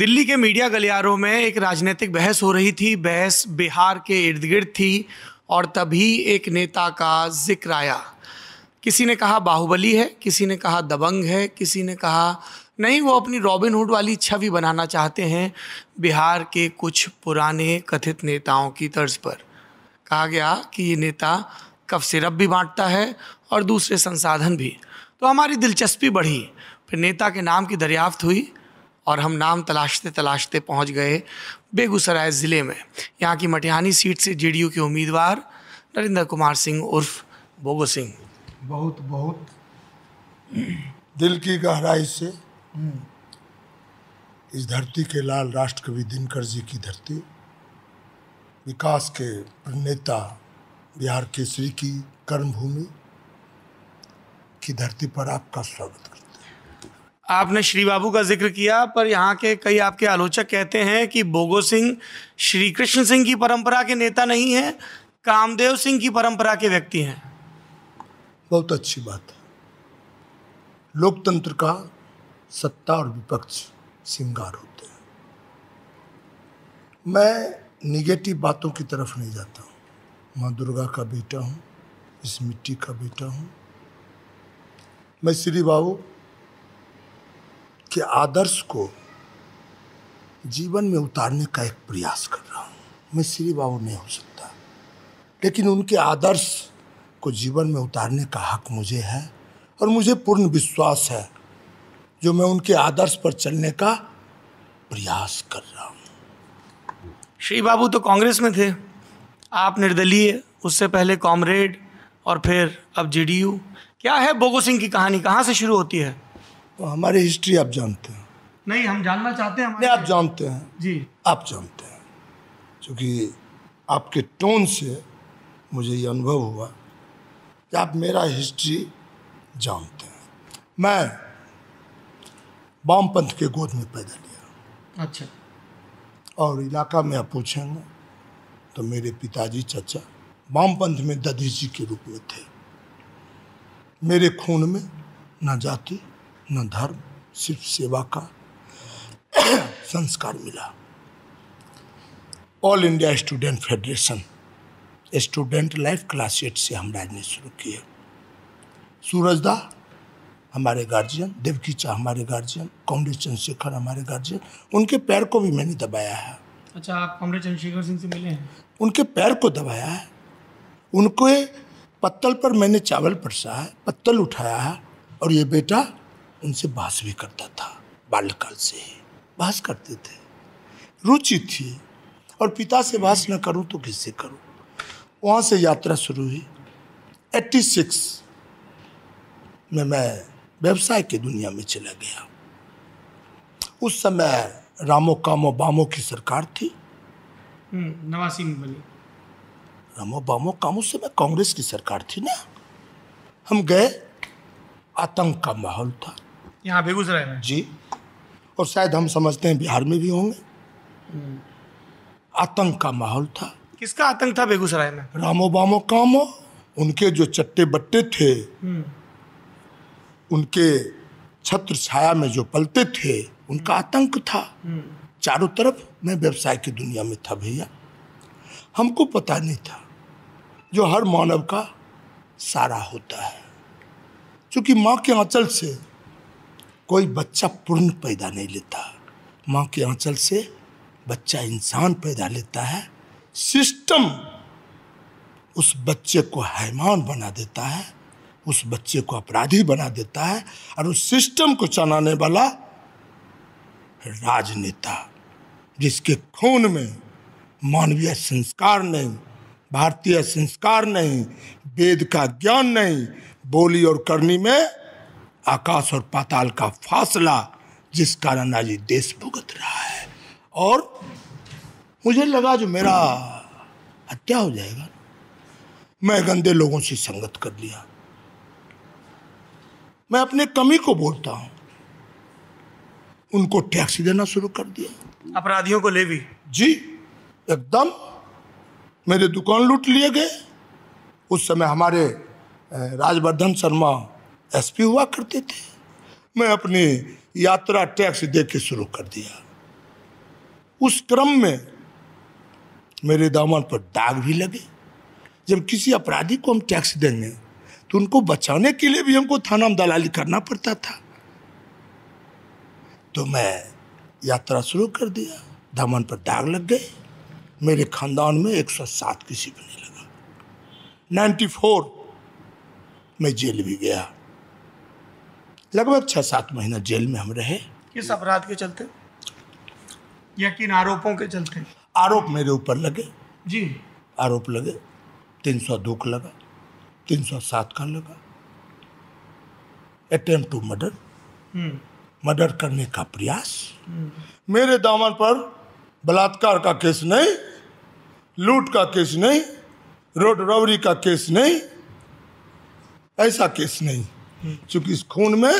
दिल्ली के मीडिया गलियारों में एक राजनीतिक बहस हो रही थी बहस बिहार के इर्द गिर्द थी और तभी एक नेता का जिक्र आया किसी ने कहा बाहुबली है किसी ने कहा दबंग है किसी ने कहा नहीं वो अपनी रॉबिन हुड वाली छवि बनाना चाहते हैं बिहार के कुछ पुराने कथित नेताओं की तर्ज पर कहा गया कि ये नेता कफ सिरप भी बांटता है और दूसरे संसाधन भी तो हमारी दिलचस्पी बढ़ी फिर नेता के नाम की दरियाफ्त हुई और हम नाम तलाशते तलाशते पहुंच गए बेगूसराय ज़िले में यहाँ की मटिहानी सीट से जेडीयू के उम्मीदवार नरेंद्र कुमार सिंह उर्फ बोगो सिंह बहुत बहुत दिल की गहराई से हम्म। इस धरती के लाल राष्ट्रकवि दिनकर जी की धरती विकास के नेता बिहार केसरी की कर्मभूमि की धरती पर आपका स्वागत आपने श्री बाबू का जिक्र किया पर यहाँ के कई आपके आलोचक कहते हैं कि बोगो सिंह श्री कृष्ण सिंह की परंपरा के नेता नहीं हैं कामदेव सिंह की परंपरा के व्यक्ति हैं बहुत अच्छी बात है लोकतंत्र का सत्ता और विपक्ष श्रृंगार होते हैं मैं निगेटिव बातों की तरफ नहीं जाता हूँ माँ दुर्गा का बेटा हूँ इस मिट्टी का बेटा हूँ मैं श्री बाबू के आदर्श को जीवन में उतारने का एक प्रयास कर रहा हूँ मैं श्री बाबू नहीं हो सकता लेकिन उनके आदर्श को जीवन में उतारने का हक मुझे है और मुझे पूर्ण विश्वास है जो मैं उनके आदर्श पर चलने का प्रयास कर रहा हूँ श्री बाबू तो कांग्रेस में थे आप निर्दलीय उससे पहले कॉमरेड और फिर अब जेडीयू क्या है बोगो सिंह की कहानी कहाँ से शुरू होती है तो हमारी हिस्ट्री आप जानते हैं नहीं हम जानना चाहते हैं नहीं आप जानते हैं जी आप जानते हैं क्योंकि आपके टोन से मुझे ये अनुभव हुआ कि आप मेरा हिस्ट्री जानते हैं मैं वामपंथ के गोद में पैदा लिया अच्छा और इलाका में आप पूछेंगे तो मेरे पिताजी चाचा वामपंथ में दधी जी के रूप में थे मेरे खून में ना जाती न धर्म सिर्फ सेवा का संस्कार मिला all India student federation student life class eight से हम राजनीति शुरू किए सूरजदा हमारे गार्जियन देवकी चा हमारे गार्जियन कॉमरेड चंद्रशेखर हमारे गार्जियन उनके पैर को भी मैंने दबाया है अच्छा आप कॉमरेड चंद्रशेखर सिंह से मिले हैं उनके पैर को दबाया है उनको पत्तल पर मैंने चावल परसा है पत्तल उठाया है और ये बेटा उनसे बहस भी करता था बाल्यकाल से ही बहस करते थे रुचि थी और पिता से बहस न करूं तो किससे करूं वहां से यात्रा शुरू हुई 86 में मैं व्यवसाय की दुनिया में चला गया उस समय रामो कामो बामो की सरकार थी हम्म, नवासी में बने रामो बामो कामो से मैं कांग्रेस की सरकार थी ना हम गए आतंक का माहौल था यहाँ बेगूसराय में जी और शायद हम समझते हैं बिहार में भी होंगे आतंक का माहौल था किसका आतंक था बेगूसराय में रामो बामो कामो उनके जो चट्टे बट्टे थे हम्म। उनके छत्र छाया में जो पलते थे उनका हम्म। आतंक था हम्म। चारों तरफ मैं व्यवसाय की दुनिया में था भैया हमको पता नहीं था जो हर मानव का सारा होता है क्योंकि माँ के आंचल से कोई बच्चा पूर्ण पैदा नहीं लेता माँ के आंचल से बच्चा इंसान पैदा लेता है सिस्टम उस बच्चे को हैमान बना देता है उस बच्चे को अपराधी बना देता है और उस सिस्टम को चलाने वाला राजनेता जिसके खून में मानवीय संस्कार नहीं भारतीय संस्कार नहीं वेद का ज्ञान नहीं बोली और करनी में आकाश और पाताल का फासला जिस कारण आज ये देश भुगत रहा है और मुझे लगा जो मेरा हत्या हो जाएगा मैं गंदे लोगों से संगत कर लिया मैं अपने कमी को बोलता हूँ उनको टैक्स देना शुरू कर दिया अपराधियों को ले भी जी एकदम मेरे दुकान लूट लिए गए उस समय हमारे राजवर्धन शर्मा एसपी हुआ करते थे मैं अपनी यात्रा टैक्स दे के शुरू कर दिया उस क्रम में मेरे दामन पर दाग भी लगे जब किसी अपराधी को हम टैक्स देंगे तो उनको बचाने के लिए भी हमको थाना में दलाली करना पड़ता था तो मैं यात्रा शुरू कर दिया दामन पर दाग लग गए मेरे खानदान में 107 किसी नहीं लगा 94 मैं जेल भी गया लगभग छः सात महीना जेल में हम रहे किस अपराध के चलते या किन आरोपों के चलते आरोप मेरे ऊपर लगे जी आरोप लगे तीन सौ दो का लगा तीन सौ सात का लगा अटेम्प्ट टू मर्डर मर्डर करने का प्रयास हम्म। मेरे दामन पर बलात्कार का केस नहीं लूट का केस नहीं रोड रॉबरी का केस नहीं ऐसा केस नहीं क्योंकि इस खून में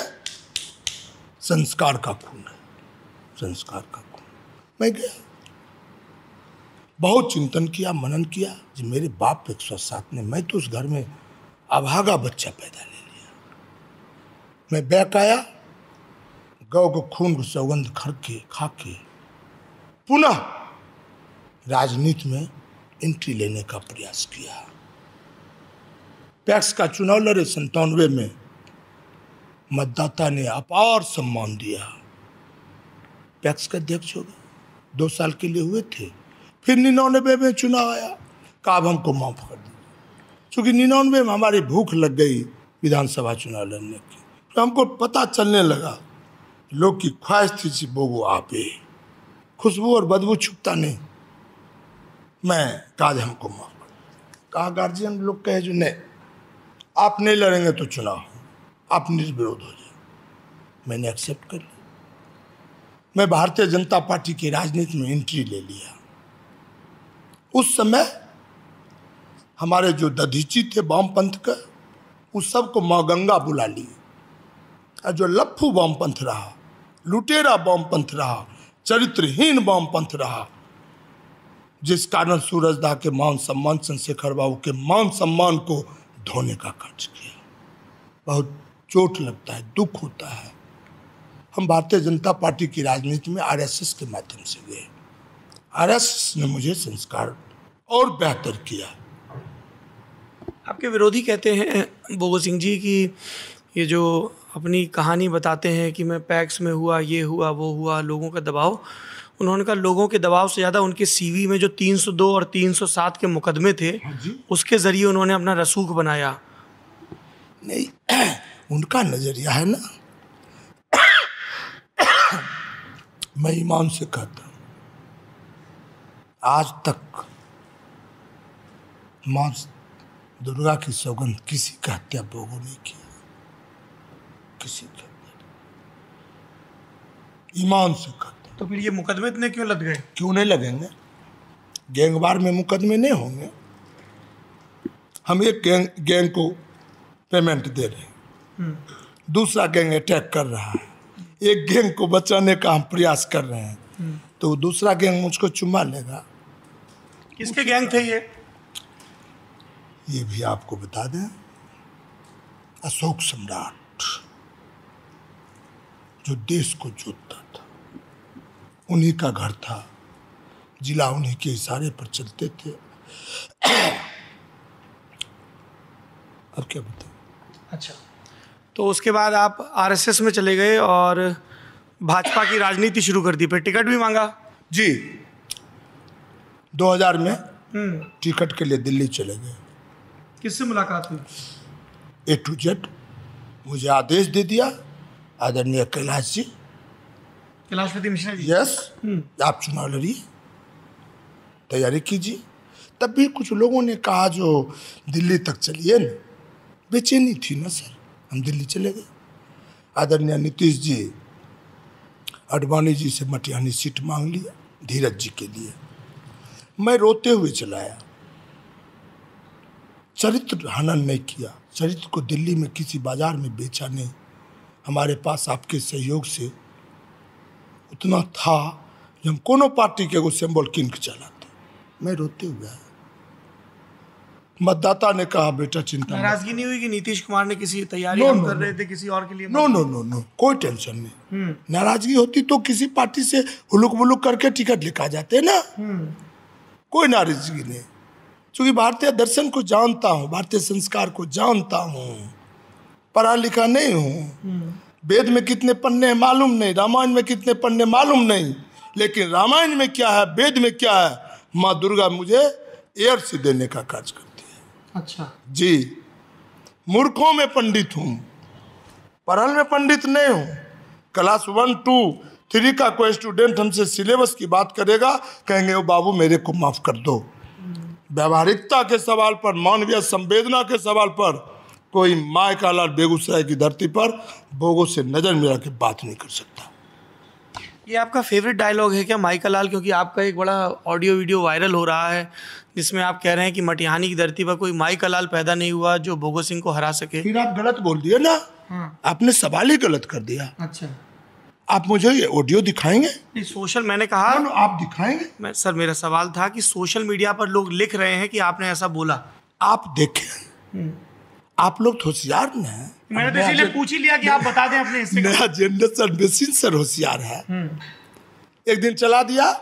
संस्कार का खून है संस्कार का खून मैं गया बहुत चिंतन किया मनन किया जो मेरे बाप एक सौ सात ने मैं तो उस घर में अभागा बच्चा पैदा ले लिया मैं बैक आया गौ को खून को सौगंध खर के खा के पुनः राजनीति में एंट्री लेने का प्रयास किया पैक्स का चुनाव लड़े संतानवे में मतदाता ने अपार सम्मान दिया पैक्स का अध्यक्ष हो गए दो साल के लिए हुए थे फिर निन्यानवे में चुनाव आया का अब हमको माफ कर दिया क्योंकि निन्यानवे में हमारी भूख लग गई विधानसभा चुनाव लड़ने की तो हमको पता चलने लगा लोग की ख्वाहिश थी सी बोगो आपे खुशबू और बदबू छुपता नहीं मैं काज हमको माफ कर कहा गार्जियन लोग कहे जो नहीं आप नहीं लड़ेंगे तो चुनाव आप निर्विरोध हो जाए मैंने एक्सेप्ट कर लिया मैं भारतीय जनता पार्टी की राजनीति में एंट्री ले लिया उस समय हमारे जो दधीची थे वामपंथ का उस सबको माँ गंगा बुला ली और जो लफ्फू वामपंथ रहा लुटेरा वामपंथ रहा चरित्रहीन वामपंथ रहा जिस कारण सूरज दाह के मान सम्मान चंद्रशेखर बाबू के मान सम्मान को धोने का खर्च किया बहुत चोट लगता है दुख होता है हम भारतीय जनता पार्टी की राजनीति में आरएसएस के माध्यम से गए आरएसएस ने मुझे संस्कार और बेहतर किया आपके विरोधी कहते हैं बोगो सिंह जी की ये जो अपनी कहानी बताते हैं कि मैं पैक्स में हुआ ये हुआ वो हुआ लोगों का दबाव उन्होंने कहा लोगों के दबाव से ज़्यादा उनके सीवी में जो 302 और 307 के मुकदमे थे हाँ उसके ज़रिए उन्होंने अपना रसूख बनाया नहीं उनका नज़रिया है ना मैं ईमान से कहता हूं आज तक माँ दुर्गा की सौगंध किसी का हत्या भोगों ने की किसी का ईमान से कहते तो फिर ये मुकदमे इतने क्यों लग गए क्यों नहीं लगेंगे गैंगवार में मुकदमे नहीं होंगे हम एक गैंग गैंग को पेमेंट दे रहे हैं दूसरा गैंग अटैक कर रहा है एक गैंग को बचाने का हम प्रयास कर रहे हैं तो दूसरा गैंग मुझको चुमा लेगा किसके गैंग थे ये ये भी आपको बता दें अशोक सम्राट जो देश को जोतता था उन्हीं का घर था जिला उन्हीं के इशारे पर चलते थे अब क्या बताए अच्छा तो उसके बाद आप आरएसएस में चले गए और भाजपा की राजनीति शुरू कर दी फिर टिकट भी मांगा जी 2000 में हम्म। टिकट के लिए दिल्ली चले गए किससे मुलाकात हुई ए टू जेड मुझे आदेश दे दिया आदरणीय कैलाश जी कैलाशपति मिश्रा जी यस हम्म। आप चुनाव लड़िए तैयारी कीजिए तब भी कुछ लोगों ने कहा जो दिल्ली तक चलिए ना बेचैनी थी ना सर हम दिल्ली चले गए आदरणीय नीतीश जी अडवाणी जी से मटिहानी सीट मांग लिया धीरज जी के लिए मैं रोते हुए चलाया चरित्र हनन नहीं किया चरित्र को दिल्ली में किसी बाजार में बेचा नहीं हमारे पास आपके सहयोग से उतना था कि हम कोनो पार्टी के एगो सिम्बल किन के चलाते मैं रोते हुए आया मतदाता ने कहा बेटा चिंता नाराजगी नहीं हुई कि नीतीश कुमार ने किसी तैयारी no, no, कर रहे थे किसी और के लिए नो नो नो नो कोई टेंशन नहीं हम्म। नाराजगी होती तो किसी पार्टी से हुलुक बुलुक करके टिकट लिखा जाते ना हम्म। कोई नाराजगी नहीं क्योंकि भारतीय दर्शन को जानता हूँ भारतीय संस्कार को जानता हूँ पढ़ा लिखा नहीं हूँ हम्म। वेद में कितने पन्ने हैं मालूम नहीं रामायण में कितने पन्ने मालूम नहीं लेकिन रामायण में क्या है वेद में क्या है माँ दुर्गा मुझे एयर से देने का कार्य कर अच्छा जी मूर्खों में पंडित हूँ पढ़ल में पंडित नहीं हूँ क्लास वन टू थ्री का कोई स्टूडेंट हमसे सिलेबस की बात करेगा कहेंगे वो बाबू मेरे को माफ़ कर दो व्यवहारिकता के सवाल पर मानवीय संवेदना के सवाल पर कोई माए का लाल बेगूसराय की धरती पर भोगों से नज़र मिला के बात नहीं कर सकता ये आपका फेवरेट डायलॉग है क्या माइकल लाल क्योंकि आपका एक बड़ा ऑडियो वीडियो वायरल हो रहा है जिसमें आप कह रहे हैं कि मटिहानी की धरती पर कोई माई कलाल पैदा नहीं हुआ जो भोगो सिंह को हरा सके फिर आप गलत बोल दिया ना हाँ। आपने सवाल ही गलत कर दिया अच्छा आप मुझे ये ऑडियो दिखाएंगे नहीं सोशल मैंने कहा ना, ना आप दिखाएंगे मैं सर मेरा सवाल था कि सोशल मीडिया पर लोग लिख रहे हैं कि आपने ऐसा बोला आप देखे आप लोग होशियार न मैंने तो इसीलिए पूछ ही लिया कि आप बता दें अपने नया जनरेशन बेसिन सर होशियार है एक दिन चला दिया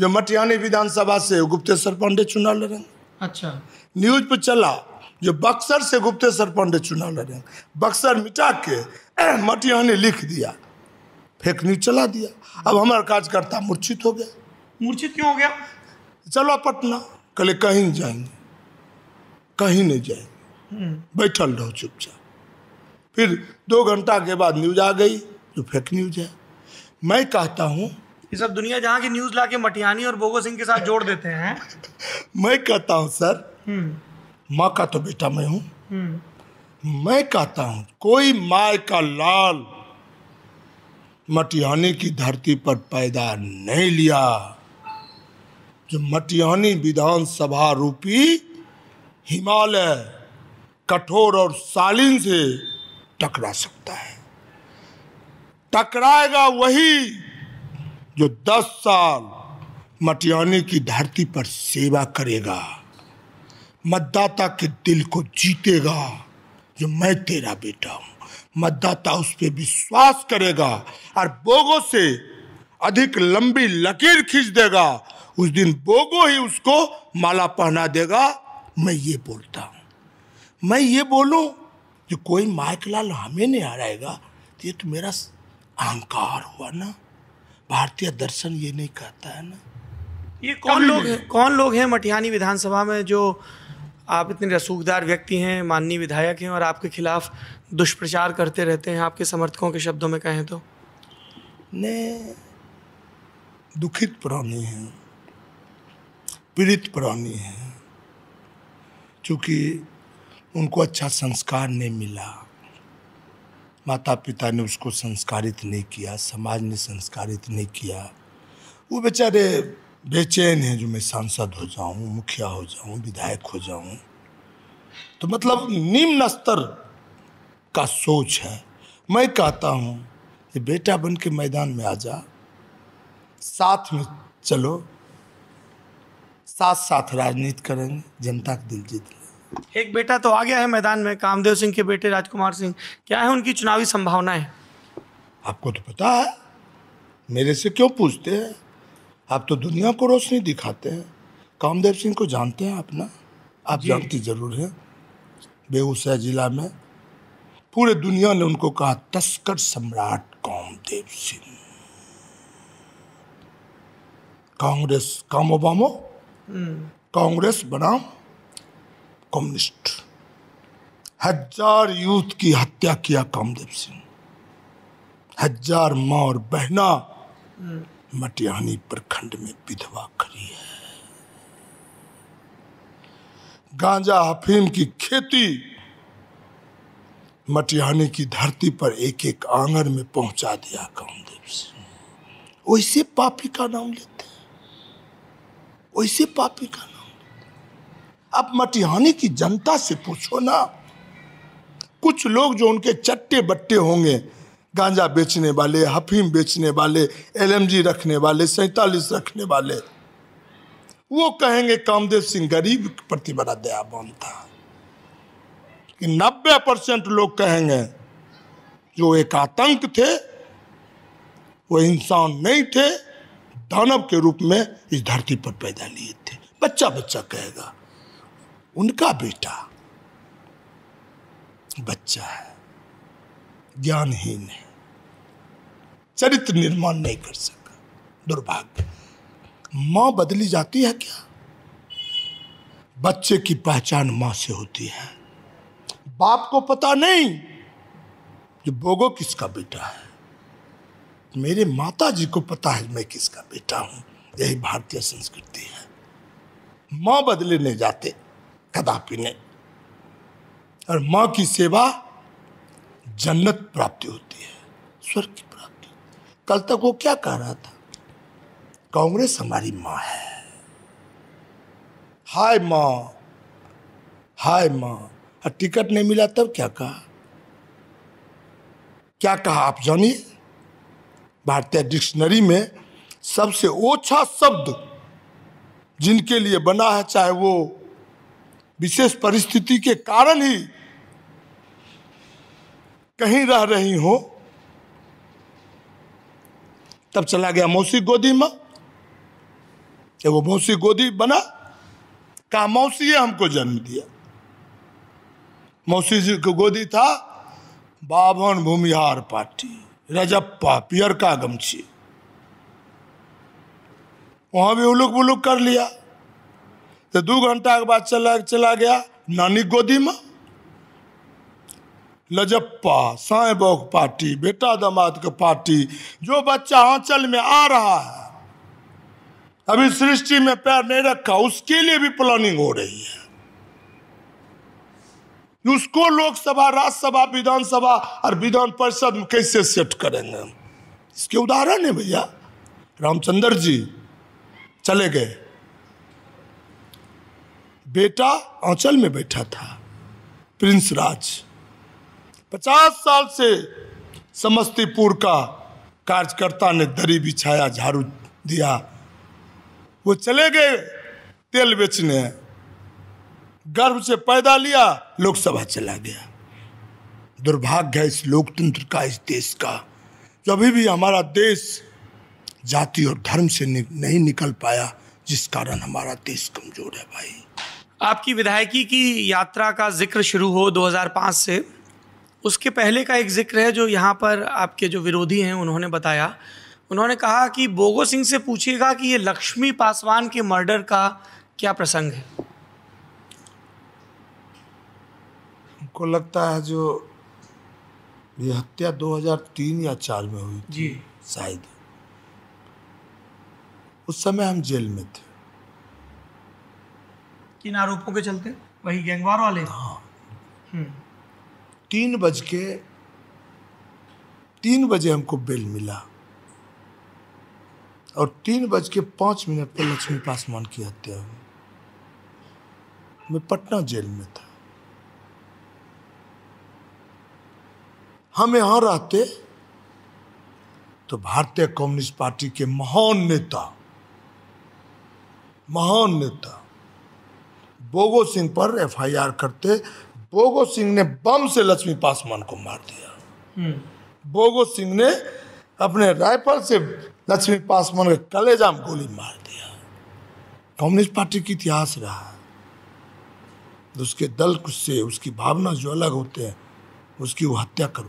जो मटियानी विधानसभा से गुप्तेश्वर पांडे चुनाव लड़ेंगे अच्छा न्यूज पर चला जो बक्सर से गुप्तेश्वर पांडे चुनाव लड़ेंगे बक्सर मिटा के मटियानी लिख दिया फेक न्यूज चला दिया अब हमारा कार्यकर्ता मूर्छित हो गया मूर्छित क्यों हो गया चलो पटना कल कहीं जाएंगे कहीं नहीं जाएंगे हम्म। बैठल रहो चुपचाप फिर दो घंटा के बाद न्यूज आ गई जो फेक न्यूज है मैं कहता हूँ ये सब दुनिया जहाँ की न्यूज ला के मटियानी और बोगो सिंह के साथ जोड़ देते हैं मैं कहता हूँ सर हम्म। माँ का तो बेटा मैं हूँ हम्म। मैं कहता हूँ कोई माँ का लाल मटियानी की धरती पर पैदा नहीं लिया जो मटियानी विधानसभा रूपी हिमालय कठोर और सालिन से टकरा सकता है टकराएगा वही जो दस साल मटियाने की धरती पर सेवा करेगा मतदाता के दिल को जीतेगा जो मैं तेरा बेटा हूँ मतदाता उस पर विश्वास करेगा और बोगो से अधिक लंबी लकीर खींच देगा उस दिन बोगो ही उसको माला पहना देगा मैं ये बोलता हूँ मैं ये बोलूँ कि कोई माइकलाल हमें नहीं हराएगा ये तो मेरा अहंकार हुआ ना भारतीय दर्शन ये नहीं कहता है ना ये कौन लोग हैं कौन लोग हैं मटिहानी विधानसभा में जो आप इतने रसूखदार व्यक्ति हैं माननीय विधायक हैं और आपके खिलाफ दुष्प्रचार करते रहते हैं आपके समर्थकों के शब्दों में कहें तो ने दुखित प्राणी हैं पीड़ित प्राणी हैं क्योंकि उनको अच्छा संस्कार नहीं मिला माता पिता ने उसको संस्कारित नहीं किया समाज ने संस्कारित नहीं किया वो बेचारे बेचैन हैं जो मैं सांसद हो जाऊं मुखिया हो जाऊं विधायक हो जाऊं तो मतलब निम्न स्तर का सोच है मैं कहता हूं कि बेटा बन के मैदान में आ जा साथ में चलो साथ साथ राजनीति करेंगे जनता का दिल जीत एक बेटा तो आ गया है मैदान में कामदेव सिंह के बेटे राजकुमार सिंह क्या है उनकी चुनावी संभावनाएं आपको तो पता है मेरे से क्यों पूछते हैं आप तो दुनिया को रोशनी दिखाते हैं कामदेव सिंह को जानते हैं आप ना आप जानती जरूर हैं बेगूसराय जिला में पूरे दुनिया ने उनको कहा तस्कर सम्राट कामदेव सिंह कांग्रेस कामो बामो हम्म। कांग्रेस बनाओ कम्युनिस्ट हजार यूथ की हत्या किया कामदेव सिंह हजार माँ और बहना मटिहानी प्रखंड में विधवा खड़ी है गांजा अफीम की खेती मटिहानी की धरती पर एक एक आंगन में पहुंचा दिया कामदेव सिंह वैसे पापी का नाम लेते हैं वैसे पापी का आप मटिहानी की जनता से पूछो ना कुछ लोग जो उनके चट्टे बट्टे होंगे गांजा बेचने वाले हफीम बेचने वाले एलएमजी रखने वाले सैतालीस रखने वाले वो कहेंगे कामदेव सिंह गरीब प्रति बड़ा दयाबान था कि नब्बे परसेंट लोग कहेंगे जो एक आतंक थे वो इंसान नहीं थे दानव के रूप में इस धरती पर पैदा लिए थे बच्चा बच्चा कहेगा उनका बेटा बच्चा है ज्ञानहीन है चरित्र निर्माण नहीं कर सका दुर्भाग्य माँ बदली जाती है क्या बच्चे की पहचान माँ से होती है बाप को पता नहीं जो बोगो किसका बेटा है मेरे माता जी को पता है मैं किसका बेटा हूं यही भारतीय संस्कृति है माँ बदले नहीं जाते कदापि नहीं और माँ की सेवा जन्नत प्राप्ति होती है स्वर्ग की प्राप्ति कल तक वो क्या कह रहा था कांग्रेस हमारी माँ है हाय माँ हाय माँ और टिकट नहीं मिला तब क्या कहा क्या कहा आप जानिए भारतीय डिक्शनरी में सबसे ओछा शब्द जिनके लिए बना है चाहे वो विशेष परिस्थिति के कारण ही कहीं रह रही हो तब चला गया मौसी गोदी में वो मौसी गोदी बना कहा मौसी हमको जन्म दिया मौसी जी की गोदी था बावन भूमिहार पार्टी रजप्पा पियर का गमछी वहां भी उलुक बुलुक कर लिया तो दू घंटा के बाद चला चला गया नानी गोदी में लजप्पा साय बौक पार्टी बेटा दामाद के पार्टी जो बच्चा आंचल में आ रहा है अभी सृष्टि में पैर नहीं रखा उसके लिए भी प्लानिंग हो रही है उसको लोकसभा राज्यसभा विधानसभा और विधान परिषद में कैसे सेट करेंगे इसके उदाहरण है भैया रामचंद्र जी चले गए बेटा आंचल में बैठा था प्रिंस राज पचास साल से समस्तीपुर का कार्यकर्ता ने दरी बिछाया झाड़ू दिया वो चले गए तेल बेचने गर्भ से पैदा लिया लोकसभा चला गया दुर्भाग्य है इस लोकतंत्र का इस देश का जो अभी भी हमारा देश जाति और धर्म से नहीं निकल पाया जिस कारण हमारा देश कमजोर है भाई आपकी विधायकी की यात्रा का जिक्र शुरू हो 2005 से उसके पहले का एक जिक्र है जो यहाँ पर आपके जो विरोधी हैं उन्होंने बताया उन्होंने कहा कि बोगो सिंह से पूछेगा कि ये लक्ष्मी पासवान के मर्डर का क्या प्रसंग है को लगता है जो ये हत्या 2003 या चार में हुई जी शायद उस समय हम जेल में थे किन आरोपों के चलते वही गैंगवार वाले हाँ हम्म। तीन बज के तीन बजे हमको बेल मिला और तीन बज के पाँच मिनट पर लक्ष्मी पासवान की हत्या हुई मैं पटना जेल में था हम यहाँ रहते तो भारतीय कम्युनिस्ट पार्टी के महान नेता महान नेता बोगो सिंह पर एफआईआर करते बोगो सिंह ने बम से लक्ष्मी पासवान को मार दिया हम्म। बोगो सिंह ने अपने राइफल से लक्ष्मी पासवान के कलेजाम गोली मार दिया कम्युनिस्ट पार्टी की इतिहास रहा उसके दल से उसकी भावना जो अलग होते हैं उसकी वो हत्या कर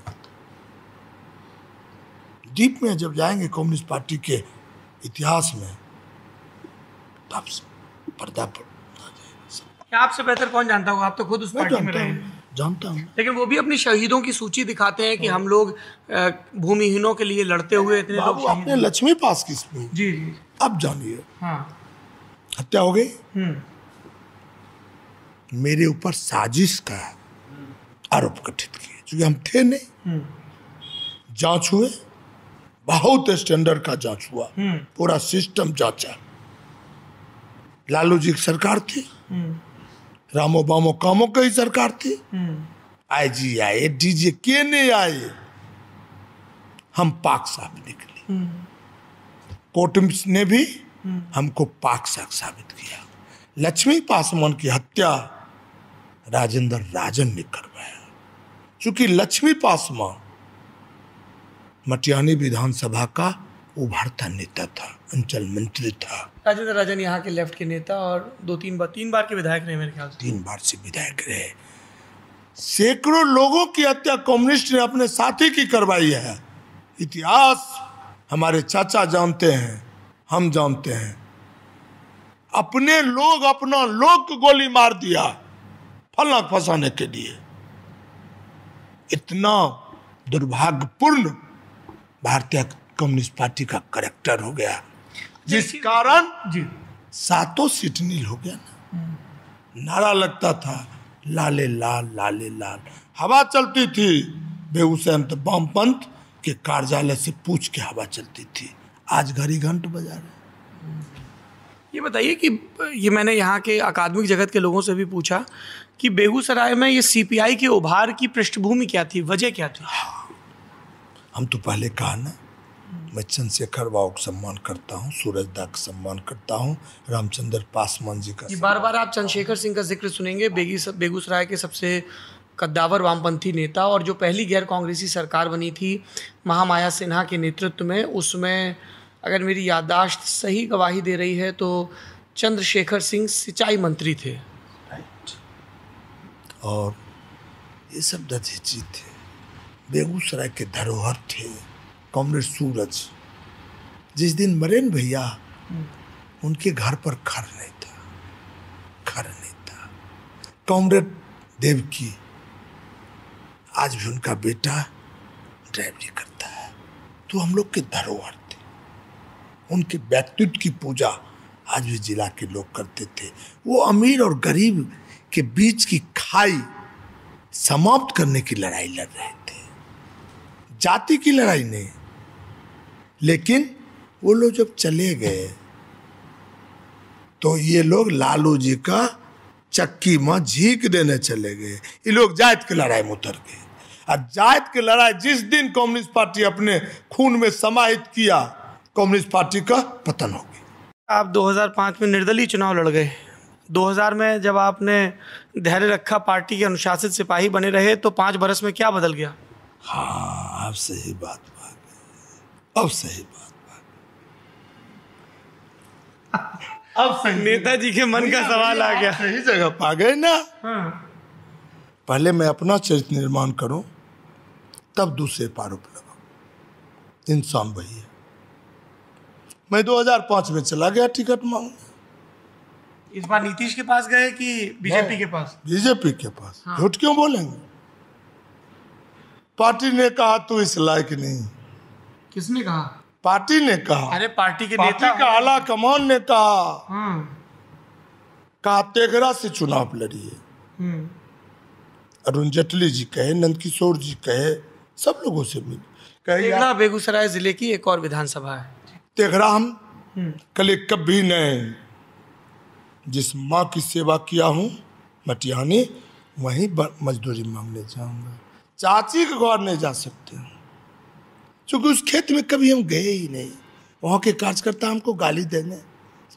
डीप में जब जाएंगे कम्युनिस्ट पार्टी के इतिहास में तब पर्दा पर क्या आपसे बेहतर कौन जानता होगा आप तो खुद उस पार्टी में रहे जानता हूँ लेकिन वो भी अपनी शहीदों की सूची दिखाते हैं कि हाँ। हम लोग भूमिहीनों के लिए लड़ते हुए इतने लोग आपने लक्ष्मी पास किस जी जी अब जानिए हाँ हत्या हो गई हम्म। मेरे ऊपर साजिश का आरोप गठित किए चूंकि हम थे नहीं हम्म। जांच हुए बहुत स्टैंडर्ड का जांच हुआ हम्म। पूरा सिस्टम जांचा लालू जी की सरकार थी रामो बामो कामो कही सरकार थी हम्म। आई जी आए जी के ने आए हम पाक साहब निकले हम्म। कोर्ट ने भी हम्म। हमको पाक साहब साबित किया लक्ष्मी पासवान की हत्या राजेंद्र राजन ने करवाया क्योंकि लक्ष्मी पासवान मटियानी विधानसभा का उभरता नेता था अंचल मंत्री था राजेंद्र राजन यहाँ के लेफ्ट के नेता और दो तीन बार तीन बार के विधायक रहे मेरे ख्याल से तीन बार से विधायक रहे सैकड़ों लोगों की हत्या कम्युनिस्ट ने अपने साथी की करवाई है इतिहास हमारे चाचा जानते हैं हम जानते हैं अपने लोग अपना लोग को गोली मार दिया फलक फंसाने के लिए इतना दुर्भाग्यपूर्ण भारतीय कम्युनिस्ट पार्टी का करेक्टर हो गया जिस कारण जी सातों सीट नील हो गया ना नारा लगता था लाले लाल लाले लाल हवा चलती थी बेगूसराय तो वामपंथ के कार्यालय से पूछ के हवा चलती थी आज घड़ी घंट बजा रहे ये बताइए कि ये मैंने यहाँ के अकादमिक जगत के लोगों से भी पूछा कि बेगूसराय में ये सीपीआई के उभार की पृष्ठभूमि क्या थी वजह क्या थी हाँ, हम तो पहले कहा ना मैं चंद्रशेखर बाबू का सम्मान करता हूँ सूरज दा का सम्मान करता हूँ रामचंद्र पासवान जी का बार बार आप चंद्रशेखर सिंह का जिक्र सुनेंगे बेगी बेगूसराय के सबसे कद्दावर वामपंथी नेता और जो पहली गैर कांग्रेसी सरकार बनी थी महामाया सिन्हा के नेतृत्व में उसमें अगर मेरी यादाश्त सही गवाही दे रही है तो चंद्रशेखर सिंह सिंचाई मंत्री थे और ये सब दधीची थे बेगूसराय के धरोहर थे कॉमरेड सूरज जिस दिन मरेन भैया हम्म। उनके घर पर खर नहीं था खर नहीं था कॉमरेड देव की आज भी उनका बेटा ड्राइवरी करता है तो हम लोग के धरोहर थे उनके व्यक्तित्व की पूजा आज भी जिला के लोग करते थे वो अमीर और गरीब के बीच की खाई समाप्त करने की लड़ाई लड़ रहे थे जाति की लड़ाई नहीं लेकिन वो लोग जब चले गए तो ये लोग लालू जी का चक्की में झीक देने चले गए ये लोग जात की लड़ाई में उतर गए और जात की लड़ाई जिस दिन कम्युनिस्ट पार्टी अपने खून में समाहित किया कम्युनिस्ट पार्टी का पतन हो गया आप 2005 में निर्दलीय चुनाव लड़ गए 2000 में जब आपने धैर्य रखा पार्टी के अनुशासित सिपाही बने रहे तो पाँच बरस में क्या बदल गया हाँ आप सही बात अब सही बात अब सही नेताजी के मन का सवाल आ गया सही जगह पा गए ना हाँ। पहले मैं अपना चरित्र निर्माण करूं तब दूसरे पर आरोप लगाऊं इंसान वही है मैं 2005 में चला गया टिकट मांगने इस बार नीतीश के पास गए कि बीजेपी के पास बीजेपी के पास हाँ। झूठ हाँ। क्यों बोलेंगे पार्टी ने कहा तू इस लायक नहीं किसने कहा पार्टी ने कहा अरे पार्टी के पार्टी नेता का आला कमान ने कहा हाँ। कहा तेघरा से चुनाव लड़िए हम्म। अरुण जेटली जी कहे नंद किशोर जी कहे सब लोगों से मिले कहे बेगूसराय जिले की एक और विधानसभा है तेघरा हम हम्म। कल कभी नहीं जिस माँ की सेवा किया हूँ मटियानी वहीं मजदूरी मांगने जाऊंगा चाची के घर नहीं जा सकते हूँ क्योंकि उस खेत में कभी हम गए ही नहीं वहाँ के कार्यकर्ता हमको गाली देने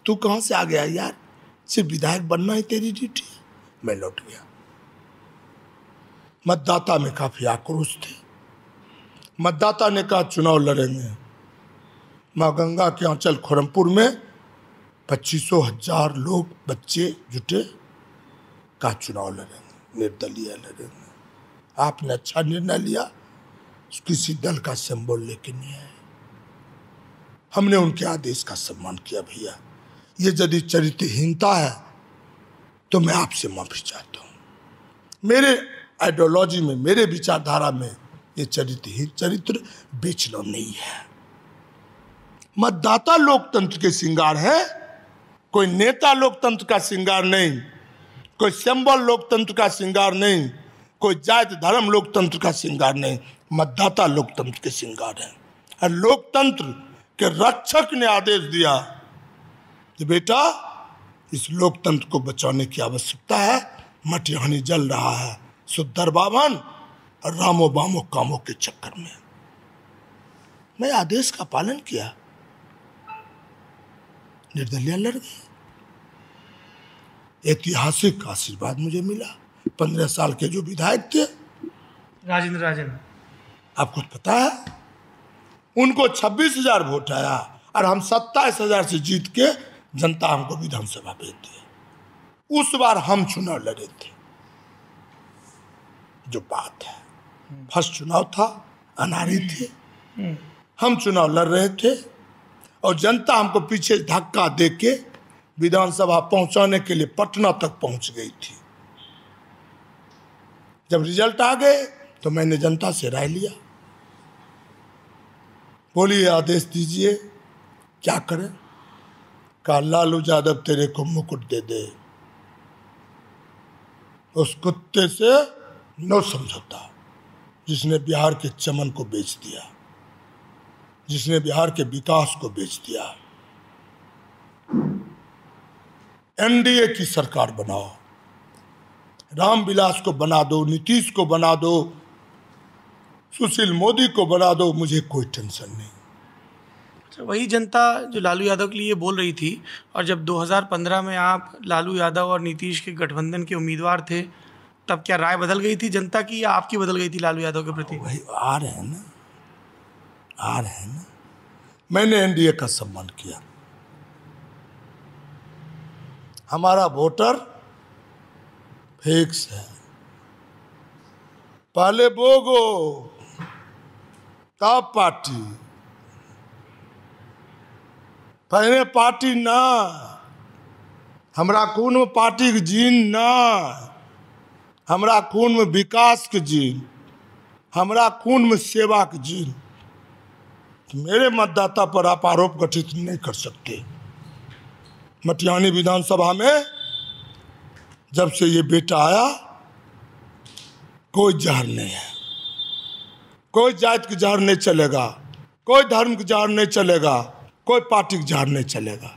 तू कहाँ से आ गया यार सिर्फ विधायक बनना ही तेरी ड्यूटी है मैं लौट गया मतदाता में काफ़ी आक्रोश थे मतदाता ने कहा चुनाव लड़ेंगे माँ गंगा के आंचल खुरमपुर में पच्चीसों हजार लोग बच्चे जुटे का चुनाव लड़ेंगे निर्दलीय लड़ेंगे आपने अच्छा निर्णय लिया किसी दल का सिंबल लेके नहीं आए हमने उनके आदेश का सम्मान किया भैया ये यदि चरित्रहीनता है तो मैं आपसे माफी चाहता हूँ मेरे आइडियोलॉजी में मेरे विचारधारा में ये चरित्रहीन चरित्र बेचना नहीं है मतदाता लोकतंत्र के श्रृंगार है कोई नेता लोकतंत्र का श्रृंगार नहीं कोई संबल लोकतंत्र का श्रृंगार नहीं कोई जात धर्म लोकतंत्र का श्रृंगार नहीं मतदाता लोकतंत्र के श्रृंगार हैं और लोकतंत्र के रक्षक ने आदेश दिया कि बेटा इस लोकतंत्र को बचाने की आवश्यकता है मटिहानी जल रहा है सुधर बाबन और रामो बामो कामों के चक्कर में मैं आदेश का पालन किया निर्दलीय लड़ गई ऐतिहासिक आशीर्वाद मुझे मिला पंद्रह साल के जो विधायक थे राजेंद्र राजेंद्र आप पता है उनको छब्बीस हजार वोट आया और हम सत्ताईस हजार से जीत के जनता हमको विधानसभा भेज दी उस बार हम चुनाव लड़े थे जो बात है फर्स्ट चुनाव था अनारी थे हम चुनाव लड़ रहे थे और जनता हमको पीछे धक्का दे के विधानसभा पहुंचाने के लिए पटना तक पहुंच गई थी जब रिजल्ट आ गए तो मैंने जनता से राय लिया बोलिए आदेश दीजिए क्या करें कहा लालू यादव तेरे को मुकुट दे दे उस कुत्ते से नो समझौता जिसने बिहार के चमन को बेच दिया जिसने बिहार के विकास को बेच दिया एनडीए की सरकार बनाओ रामविलास को बना दो नीतीश को बना दो सुशील मोदी को बना दो मुझे कोई टेंशन नहीं अच्छा, वही जनता जो लालू यादव के लिए बोल रही थी और जब 2015 में आप लालू यादव और नीतीश के गठबंधन के उम्मीदवार थे तब क्या राय बदल गई थी जनता की या आपकी बदल गई थी लालू यादव के प्रति वही आ रहे हैं ना आ रहे हैं ना मैंने एनडीए का सम्मान किया हमारा वोटर फिक्स है पहले बोगो तब पार्टी पहले पार्टी ना हमरा खून में पार्टी के जीन ना हमरा खून में विकास के जीन हमरा खून में सेवा के जीन तो मेरे मतदाता पर आप आरोप गठित नहीं कर सकते मटियानी विधानसभा में जब से ये बेटा आया कोई जहर नहीं है कोई जात गुजार नहीं चलेगा कोई धर्म गुजार नहीं चलेगा कोई पार्टी गुजार नहीं चलेगा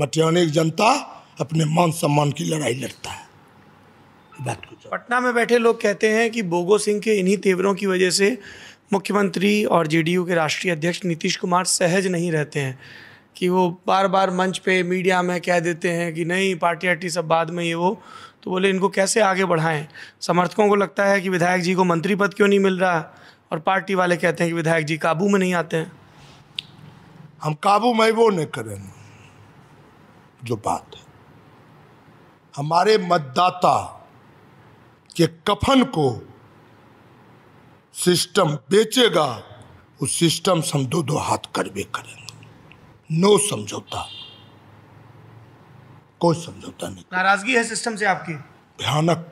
मटियानी की जनता अपने मान सम्मान की लड़ाई लड़ता है बात पटना में बैठे लोग कहते हैं कि बोगो सिंह के इन्हीं तेवरों की वजह से मुख्यमंत्री और जेडीयू के राष्ट्रीय अध्यक्ष नीतीश कुमार सहज नहीं रहते हैं कि वो बार बार मंच पे मीडिया में कह देते हैं कि नहीं पार्टी आर्टी सब बाद में ये वो तो बोले इनको कैसे आगे बढ़ाएं समर्थकों को लगता है कि विधायक जी को मंत्री पद क्यों नहीं मिल रहा और पार्टी वाले कहते हैं कि विधायक जी काबू में नहीं आते हैं हम काबू में वो नहीं करेंगे जो बात है हमारे मतदाता के कफन को सिस्टम बेचेगा उस सिस्टम से हम दो दो हाथ करवे करेंगे नो समझौता कोई समझौता नहीं नाराजगी है सिस्टम से आपकी भयानक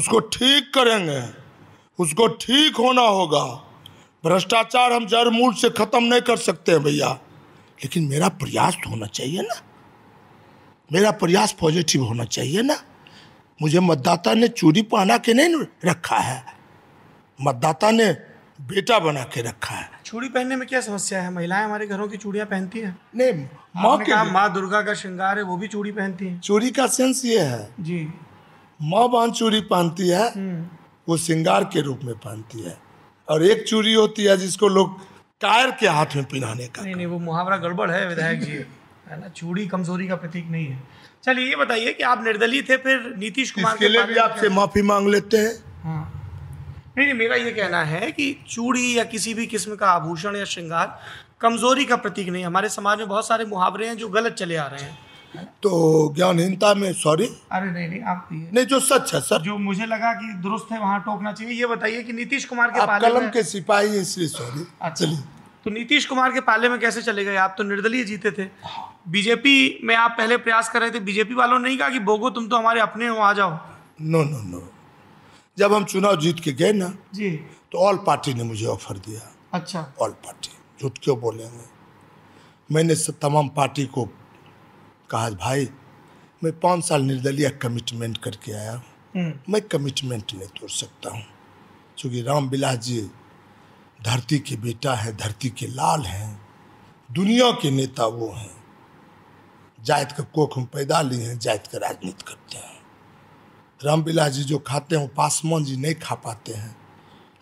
उसको ठीक करेंगे उसको ठीक होना होगा भ्रष्टाचार हम जड़ मूल से खत्म नहीं कर सकते हैं भैया लेकिन मेरा प्रयास तो होना चाहिए ना मेरा प्रयास पॉजिटिव होना चाहिए ना मुझे मतदाता ने चूड़ी पहना के नहीं रखा है मतदाता ने बेटा बना के रखा है चूड़ी पहनने में क्या समस्या है महिलाएं हमारे घरों की चूड़ियां पहनती हैं नहीं माँ के माँ दुर्गा का श्रृंगार है वो भी चूड़ी पहनती है चूड़ी का सेंस ये है जी माँ बांध चूड़ी पहनती है हम्म। वो श्रृंगार के रूप में पहनती है और एक चूड़ी होती है जिसको लोग कायर के हाथ में पहनाने का नहीं नहीं वो मुहावरा गड़बड़ है विधायक जी है ना चूड़ी कमजोरी का प्रतीक नहीं है चलिए ये बताइए कि आप निर्दलीय थे फिर नीतीश कुमार के लिए भी आपसे माफी मांग लेते हैं हाँ नहीं नहीं मेरा ये कहना है कि चूड़ी या किसी भी किस्म का आभूषण या श्रृंगार कमजोरी का प्रतीक नहीं हमारे समाज में बहुत सारे मुहावरे हैं जो गलत चले आ रहे हैं तो ज्ञानहीनता में सॉरी अरे नहीं नहीं आप नहीं जो सच है सर जो मुझे लगा कि दुरुस्त है वहाँ टोकना चाहिए ये बताइए कि नीतीश कुमार के पाले कलम में... के सिपाही इसलिए सॉरी अच्छा। चलिए तो नीतीश कुमार के पाले में कैसे चले गए आप तो निर्दलीय जीते थे बीजेपी में आप पहले प्रयास कर रहे थे बीजेपी वालों ने नहीं कहा कि बोगो तुम तो हमारे अपने हो आ जाओ नो नो नो जब हम चुनाव जीत के गए ना जी तो ऑल पार्टी ने मुझे ऑफर दिया अच्छा ऑल पार्टी झूठ क्यों बोलेंगे मैंने तमाम पार्टी को कहा भाई मैं पाँच साल निर्दलीय कमिटमेंट करके आया हूँ हम्म। मैं कमिटमेंट नहीं तोड़ सकता हूँ चूँकि राम बिलास जी धरती के बेटा है धरती के लाल हैं दुनिया के नेता वो हैं जात का कोख में पैदा लिए हैं जात का राजनीति करते हैं रामविलास जी जो खाते हैं वो पासवान जी नहीं खा पाते हैं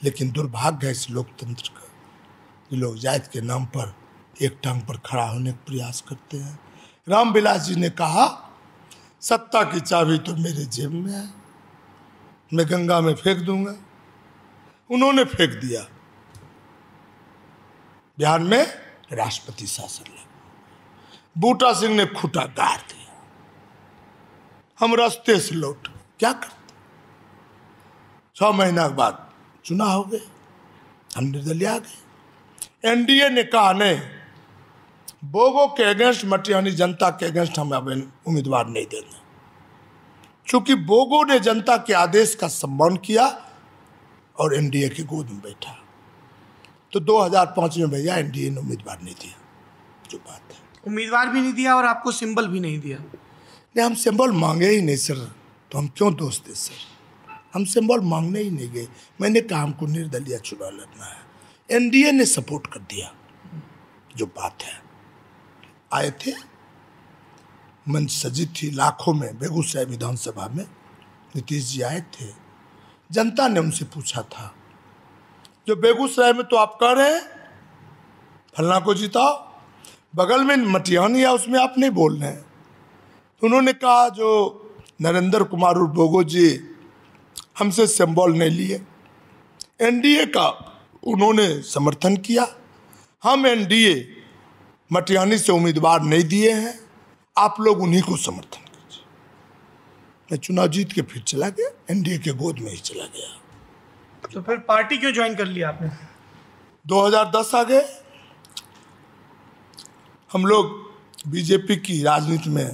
लेकिन दुर्भाग्य है इस लोकतंत्र का ये लोग जात के नाम पर एक टांग पर खड़ा होने का प्रयास करते हैं रामविलास जी ने कहा सत्ता की चाबी तो मेरे जेब में है मैं गंगा में फेंक दूंगा उन्होंने फेंक दिया बिहार में राष्ट्रपति शासन लगा बूटा सिंह ने खुटा गाड़ दिया हम रास्ते से लौट क्या कर सौ महीना के बाद चुनाव हो गए हम निर्दलीय आ गए एनडीए ने कहा नहीं बोगो के अगेंस्ट मटियानी जनता के अगेंस्ट हम अब उम्मीदवार नहीं देंगे क्योंकि बोगो ने जनता के आदेश का सम्मान किया और एनडीए की गोद में बैठा तो 2005 में भैया एनडीए ने उम्मीदवार नहीं दिया जो बात है उम्मीदवार भी नहीं दिया और आपको सिंबल भी नहीं दिया नहीं हम सिंबल मांगे ही नहीं सर तो हम क्यों दोष दे सर हम सिंबल मांगने ही नहीं गए मैंने कहा हमको निर्दलीय चुनाव लड़ना है एनडीए ने सपोर्ट कर दिया जो बात है आए थे मंच सजी थी लाखों में बेगूसराय विधानसभा में नीतीश जी आए थे जनता ने उनसे पूछा था जो बेगूसराय में तो आप कह रहे हैं फलना को जिताओ बगल में मटियानी है उसमें आप नहीं बोल रहे हैं तो उन्होंने कहा जो नरेंद्र कुमार उर्भोगो जी हमसे सिंबल नहीं लिए एनडीए का उन्होंने समर्थन किया हम एनडीए मटियानी से उम्मीदवार नहीं दिए हैं आप लोग उन्हीं को समर्थन कीजिए मैं चुनाव जीत के फिर चला गया एनडीए के गोद में ही चला गया तो फिर पार्टी क्यों ज्वाइन कर लिया आपने 2010 आ गए हम लोग बीजेपी की राजनीति में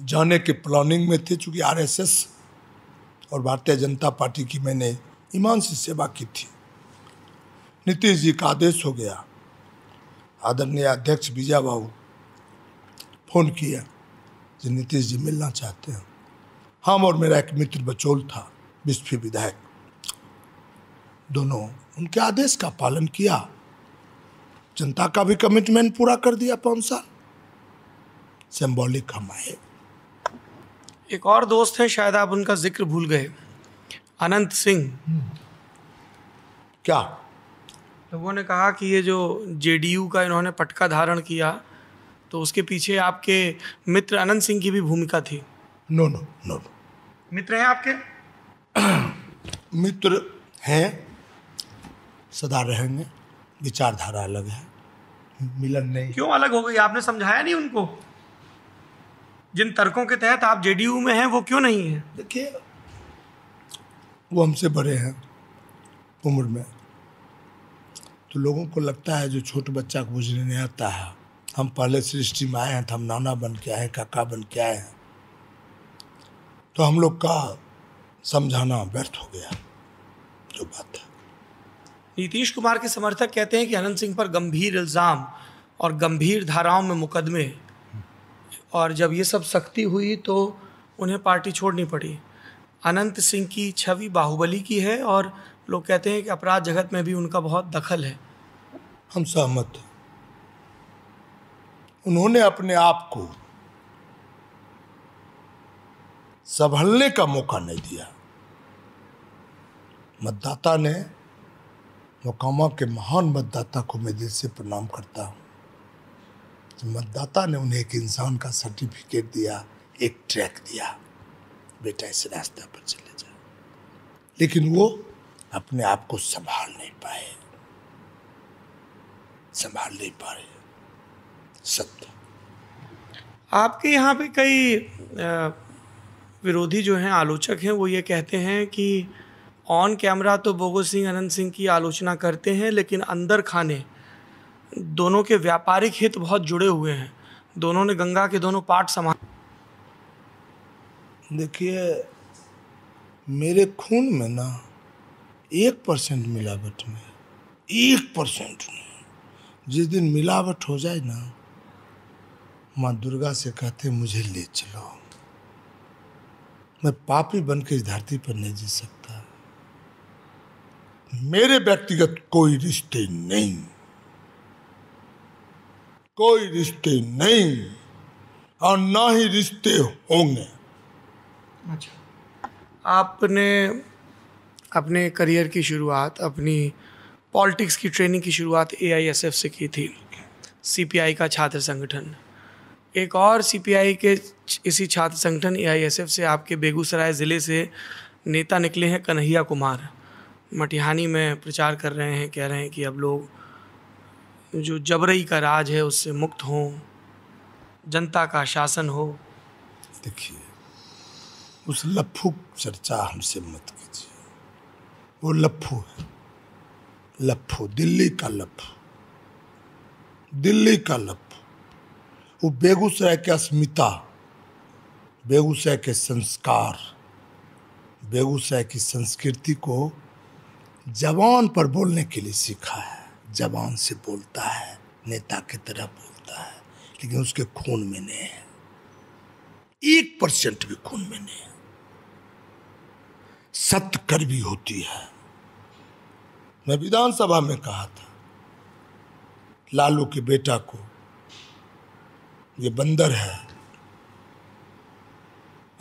जाने के प्लानिंग में थे चूँकि आरएसएस और भारतीय जनता पार्टी की मैंने ईमान से सेवा की थी नीतीश जी का आदेश हो गया आदरणीय अध्यक्ष विजय बाबू फ़ोन किया जी नीतीश जी मिलना चाहते हैं हम और मेरा एक मित्र बचोल था बिस्फी विधायक दोनों उनके आदेश का पालन किया जनता का भी कमिटमेंट पूरा कर दिया पाँच साल सिम्बॉलिक हम आए एक और दोस्त हैं शायद आप उनका जिक्र भूल गए अनंत सिंह क्या लोगों ने कहा कि ये जो जेडीयू का इन्होंने पटका धारण किया तो उसके पीछे आपके मित्र अनंत सिंह की भी भूमिका थी नो नो नो मित्र हैं आपके मित्र हैं सदा रहेंगे विचारधारा अलग है मिलन नहीं क्यों अलग हो गई आपने समझाया नहीं उनको जिन तर्कों के तहत आप जेडीयू में हैं वो क्यों नहीं है देखिए वो हमसे बड़े हैं उम्र में तो लोगों को लगता है जो छोटे बच्चा को बुझने नहीं आता है हम पहले सृष्टि में आए हैं तो हम नाना बन के आए हैं काका बन के आए हैं तो हम लोग का समझाना व्यर्थ हो गया जो बात है नीतीश कुमार के समर्थक कहते हैं कि अनंत सिंह पर गंभीर इल्ज़ाम और गंभीर धाराओं में मुकदमे और जब ये सब सख्ती हुई तो उन्हें पार्टी छोड़नी पड़ी अनंत सिंह की छवि बाहुबली की है और लोग कहते हैं कि अपराध जगत में भी उनका बहुत दखल है हम सहमत उन्होंने अपने आप को संभलने का मौका नहीं दिया मतदाता ने मोकामा के महान मतदाता को मैं दिल से प्रणाम करता हूँ मतदाता ने उन्हें एक इंसान का सर्टिफिकेट दिया एक ट्रैक दिया बेटा इस रास्ते पर चले जाए लेकिन वो अपने आप को संभाल नहीं पाए संभाल नहीं पा रहे सत्य आपके यहाँ पे कई विरोधी जो हैं आलोचक हैं वो ये कहते हैं कि ऑन कैमरा तो बोगो सिंह अनंत सिंह की आलोचना करते हैं लेकिन अंदर खाने दोनों के व्यापारिक हित बहुत जुड़े हुए हैं दोनों ने गंगा के दोनों पार्ट समान देखिए मेरे खून में ना एक परसेंट मिलावट में एक परसेंट में जिस दिन मिलावट हो जाए ना माँ दुर्गा से कहते मुझे ले चलो मैं पापी बन के इस धरती पर नहीं जी सकता मेरे व्यक्तिगत कोई रिश्ते नहीं कोई रिश्ते नहीं और ना ही रिश्ते होंगे अच्छा आपने अपने करियर की शुरुआत अपनी पॉलिटिक्स की ट्रेनिंग की शुरुआत एआईएसएफ से की थी सीपीआई का छात्र संगठन एक और सीपीआई के इसी छात्र संगठन एआईएसएफ से आपके बेगूसराय ज़िले से नेता निकले हैं कन्हैया कुमार मटिहानी में प्रचार कर रहे हैं कह रहे हैं कि अब लोग जो जबरई का राज है उससे मुक्त हों जनता का शासन हो देखिए उस लफ्फू चर्चा हमसे मत कीजिए वो लफ्फू है लफ्फू दिल्ली का लफ्फू दिल्ली का लफ्फू वो बेगूसराय की अस्मिता बेगूसराय के संस्कार बेगूसराय की संस्कृति को जवान पर बोलने के लिए सीखा है जबान से बोलता है नेता की तरह बोलता है लेकिन उसके खून में नहीं है एक परसेंट भी खून में नहीं है सत्य कर भी होती है मैं विधानसभा में कहा था लालू के बेटा को ये बंदर है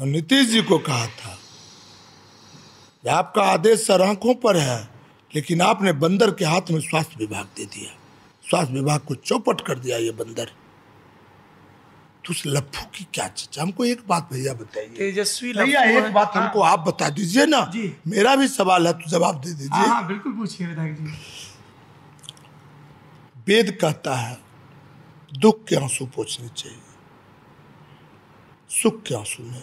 और नीतीश जी को कहा था आपका आदेश सर आंखों पर है लेकिन आपने बंदर के हाथ में स्वास्थ्य विभाग दे दिया स्वास्थ्य विभाग को चौपट कर दिया ये बंदर तो उस लफ्फू की क्या चीज हमको एक बात भैया बताइए तेजस्वी भैया एक बात हाँ। हमको आप बता दीजिए ना मेरा भी सवाल है तो जवाब दे दीजिए हाँ, हाँ, बिल्कुल पूछिए वेद कहता है दुख के आंसू पोछने चाहिए सुख के आंसू में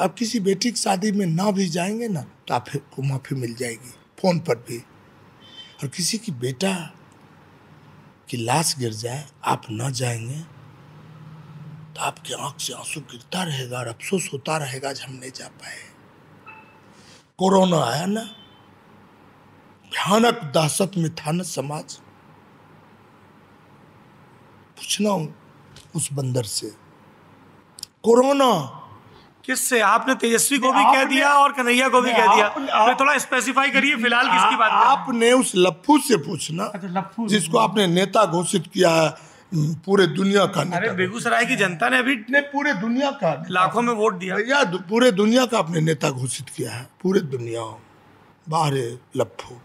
आप किसी बेटी की शादी में ना भी जाएंगे ना तो आपको माफी मिल जाएगी फ़ोन पर भी और किसी की बेटा की लाश गिर जाए आप न जाएंगे तो आपके आंख से आंसू गिरता रहेगा और अफसोस होता रहेगा जब हम नहीं जा पाए कोरोना आया ना भयानक दहशत में था ना समाज पूछना उस बंदर से कोरोना किससे आपने तेजस्वी को भी कह दिया और कन्हैया को भी कह दिया आप, थोड़ा स्पेसिफाई करिए फिलहाल किसकी बात आपने उस लफ्फू से पूछना अच्छा, जिसको आपने नेता घोषित किया है पूरे दुनिया का अरे बेगूसराय की जनता ने अभी ने पूरे दुनिया का लाखों में वोट दिया भैया पूरे दुनिया का आपने नेता घोषित किया है पूरे दुनिया बाहर लफ्फू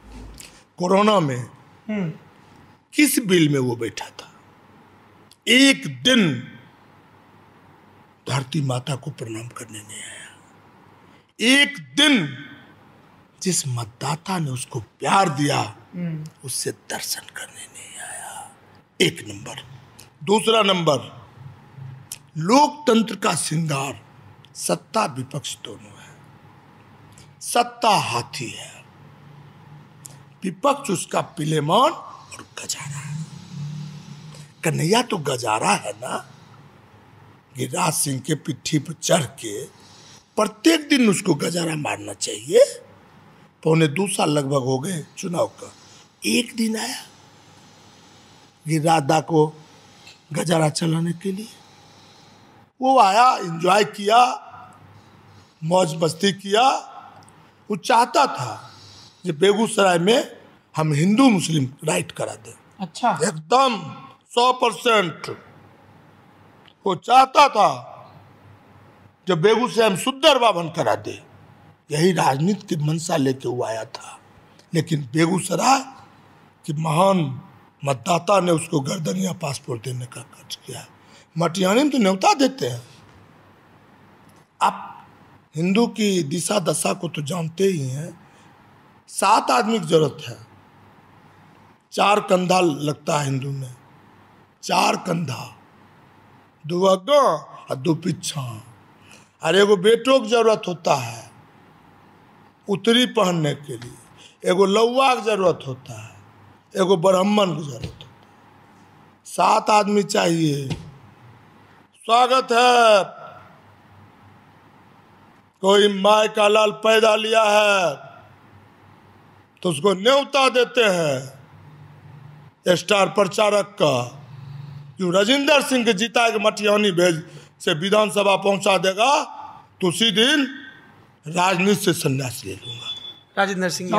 कोरोना में हम्म। किस बिल में वो बैठा था एक दिन धरती माता को प्रणाम करने नहीं आया एक दिन जिस मतदाता ने उसको प्यार दिया उससे दर्शन करने नहीं आया एक नंबर दूसरा नंबर लोकतंत्र का श्रृंगार सत्ता विपक्ष दोनों है सत्ता हाथी है विपक्ष उसका पिलेमान और गजारा है कन्हैया तो गजारा है ना गिरिराज सिंह के पिट्ठी पर चढ़ के प्रत्येक दिन उसको गजारा मारना चाहिए पौने दो साल लगभग हो गए चुनाव का एक दिन आया गिरिराज दा को गजारा चलाने के लिए वो आया एंजॉय किया मौज मस्ती किया वो चाहता था कि बेगूसराय में हम हिंदू मुस्लिम राइट करा दें अच्छा एकदम सौ परसेंट वो चाहता था जब बेगूसराय में सुंदर बन करा दे यही राजनीति की मंशा लेके हुआ आया था लेकिन बेगूसराय की महान मतदाता ने उसको गर्दन या पासपोर्ट देने का खर्च किया है मटियाने में तो न्यौता देते हैं आप हिंदू की दिशा दशा को तो जानते ही हैं सात आदमी की जरूरत है चार कंधा लगता है हिंदू में चार कंधा दू अगो और दो पिछा और एगो बेटों की जरूरत होता है उतरी पहनने के लिए एगो लौवा की जरूरत होता है एगो ब्राह्मण की जरूरत होता है सात आदमी चाहिए स्वागत है कोई माय का लाल पैदा लिया है तो उसको न्योता देते हैं स्टार प्रचारक का जो राजेंद्र सिंह के जीता के मटियानी भेज से विधानसभा पहुंचा देगा तो उसी दिन राजनीति से संन्यास ले लूंगा राजेंद्र सिंह